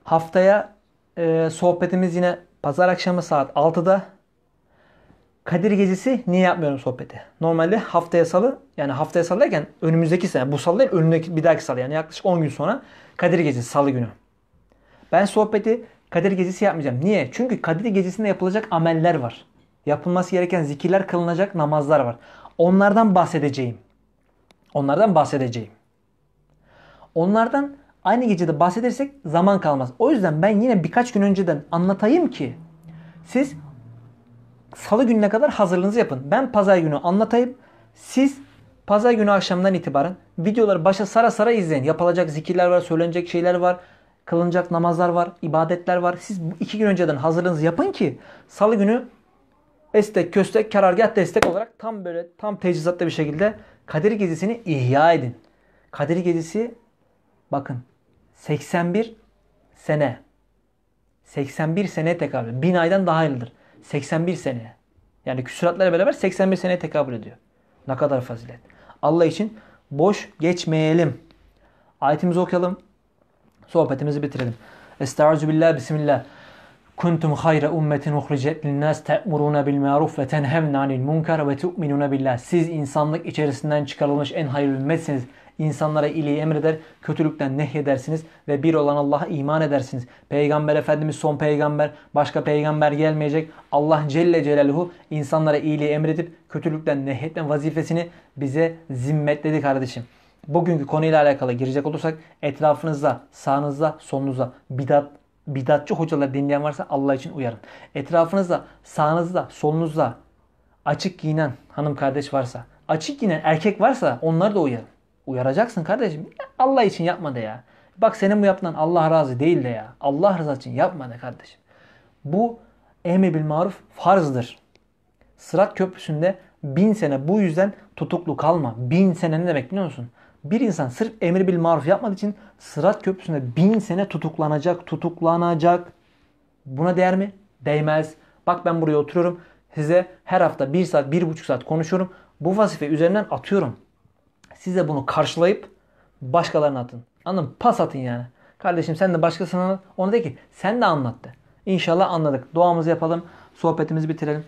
haftaya e, sohbetimiz yine pazar akşamı saat 6'da Kadir Gezisi niye yapmıyorum sohbeti? Normalde haftaya salı yani haftaya salı derken önümüzdeki sene bu salı değil önündeki bir dahaki salı yani yaklaşık 10 gün sonra Kadir Gezisi salı günü. Ben sohbeti Kadir Gezisi yapmayacağım. Niye? Çünkü Kadir Gezisinde yapılacak ameller var. Yapılması gereken zikirler kılınacak namazlar var. Onlardan bahsedeceğim. Onlardan bahsedeceğim. Onlardan aynı gecede bahsedersek zaman kalmaz. O yüzden ben yine birkaç gün önceden anlatayım ki siz salı gününe kadar hazırlığınızı yapın. Ben pazar günü anlatayım. Siz pazar günü akşamdan itibaren videoları başa sara sara izleyin. Yapılacak zikirler var, söylenecek şeyler var. Kılınacak namazlar var, ibadetler var. Siz iki gün önceden hazırlığınızı yapın ki salı günü estek, köstek, karargah destek olarak tam böyle tam teçhizatlı bir şekilde Kadir Gezisi'ni ihya edin. Kadir Gezisi bakın 81 sene. 81 sene tekabül. Bin aydan daha hayırlıdır. 81 sene. Yani küsuratlarla beraber 81 seneye tekabül ediyor. Ne kadar fazilet. Allah için boş geçmeyelim. Ayetimizi okuyalım. Sohbetimizi bitirelim. Estaizu billah bismillah. Kuntum hayra ummetin uhricet linnas te'muruna bil ma'ruf ve tenhevna anil munkar ve tu'minuna billah. Siz insanlık içerisinden çıkarılmış en hayırlı ümmetsiniz insanlara iyiliği emreder, kötülükten nehyedersiniz ve bir olan Allah'a iman edersiniz. Peygamber Efendimiz son peygamber, başka peygamber gelmeyecek. Allah Celle Celaluhu insanlara iyiliği emredip kötülükten nehyetme vazifesini bize zimmetledi kardeşim bugünkü konuyla alakalı girecek olursak etrafınızda, sağınızda, solunuza bidat bidatçı hocalar dinleyen varsa Allah için uyarın. Etrafınızda, sağınızda, solunuzda açık giyinen hanım kardeş varsa, açık giyinen erkek varsa onları da uyarın. Uyaracaksın kardeşim. Allah için yapma de ya. Bak senin bu yaptığın Allah razı değil de ya. Allah rızası için yapma de kardeşim. Bu emri bil maruf farzdır. Sırat köprüsünde bin sene bu yüzden tutuklu kalma. Bin sene ne demek biliyor musun? Bir insan sırf emir bil maruf yapmadığı için sırat köprüsünde bin sene tutuklanacak, tutuklanacak. Buna değer mi? Değmez. Bak ben buraya oturuyorum. Size her hafta bir saat, bir buçuk saat konuşuyorum. Bu vazife üzerinden atıyorum. Siz de bunu karşılayıp başkalarına atın. Anladın mı? Pas atın yani. Kardeşim sen de başkasına ona de ki sen de anlattı. İnşallah anladık. Duamızı yapalım. Sohbetimizi bitirelim.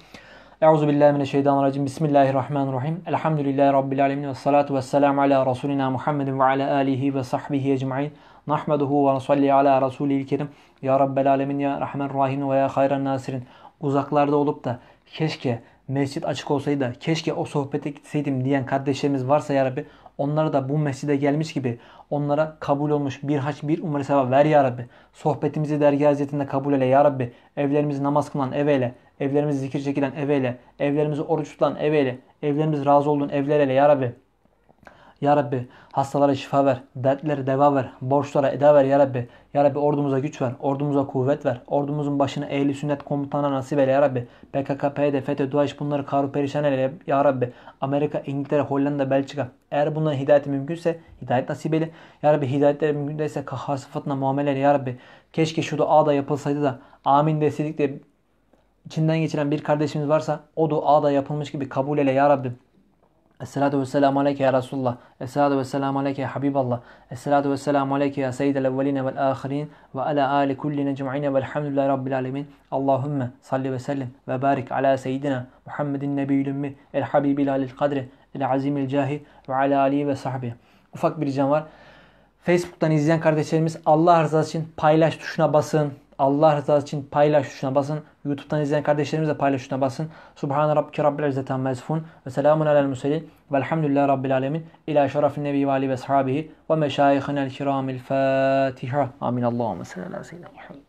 Euzu billahi mineşşeytanirracim. Bismillahirrahmanirrahim. Elhamdülillahi rabbil alamin ve salatu vesselam ala rasulina Muhammedin ve ala alihi ve sahbihi ecmaîn. Nahmeduhu ve nusalli ala rasulil kerim. Ya rabbel alemin ya rahmen rahim ve ya hayran nasirin. Uzaklarda olup da keşke mescit açık olsaydı da keşke o sohbete gitseydim diyen kardeşlerimiz varsa ya Rabbi Onlara da bu mescide gelmiş gibi onlara kabul olmuş bir haç bir umre sevabı ver ya Rabbi. Sohbetimizi dergi hazretinde kabul eyle ya Rabbi. Evlerimizi namaz kılan eve eyle. Evlerimizi zikir çekilen eve eyle. Evlerimizi oruç tutan eve eyle. Evlerimiz razı olduğun evler eyle ya Rabbi. Ya Rabbi hastalara şifa ver, dertlere deva ver, borçlara eda ver Ya Rabbi. Ya Rabbi ordumuza güç ver, ordumuza kuvvet ver. Ordumuzun başına ehli sünnet komutanına nasip eyle Ya Rabbi. PKK, PYD, FETÖ, DUAŞ bunları karu perişan eyle Ya Rabbi. Amerika, İngiltere, Hollanda, Belçika. Eğer bunların hidayeti mümkünse hidayet nasip eyle. Ya Rabbi hidayetleri mümkünse değilse kahhar sıfatına muamele eyle Ya Rabbi. Keşke şu dua da yapılsaydı da amin deseydik de içinden geçiren bir kardeşimiz varsa o dua da yapılmış gibi kabul eyle Ya Rabbim. Esselatu ve selamu aleyke ya Resulullah. Esselatu ve selamu aleyke ya Habiballah. Esselatu ve selamu aleyke ya Seyyidel evveline vel ahirin ve ala ali kulline cem'ine velhamdülillahi rabbil alemin. Allahümme salli ve sellim ve barik ala seyyidina Muhammedin nebiyyül ümmi el habibil alil kadri el azimil cahi ve ala Ali ve sahbihi. Ufak bir ricam var. Facebook'tan izleyen kardeşlerimiz Allah rızası için paylaş tuşuna basın. Allah rızası için paylaş şuna basın. YouTube'dan izleyen kardeşlerimiz de paylaş şuna basın. Subhan rabbike rabbil izzati amma yasifun ve selamun alel murselin velhamdülillahi rabbil Alemin. İla şerefin nebi ve ali ve sahabihi ve meşayihinel kiramil Fatiha. Amin. Allahumme salli ala seyyidina Muhammed.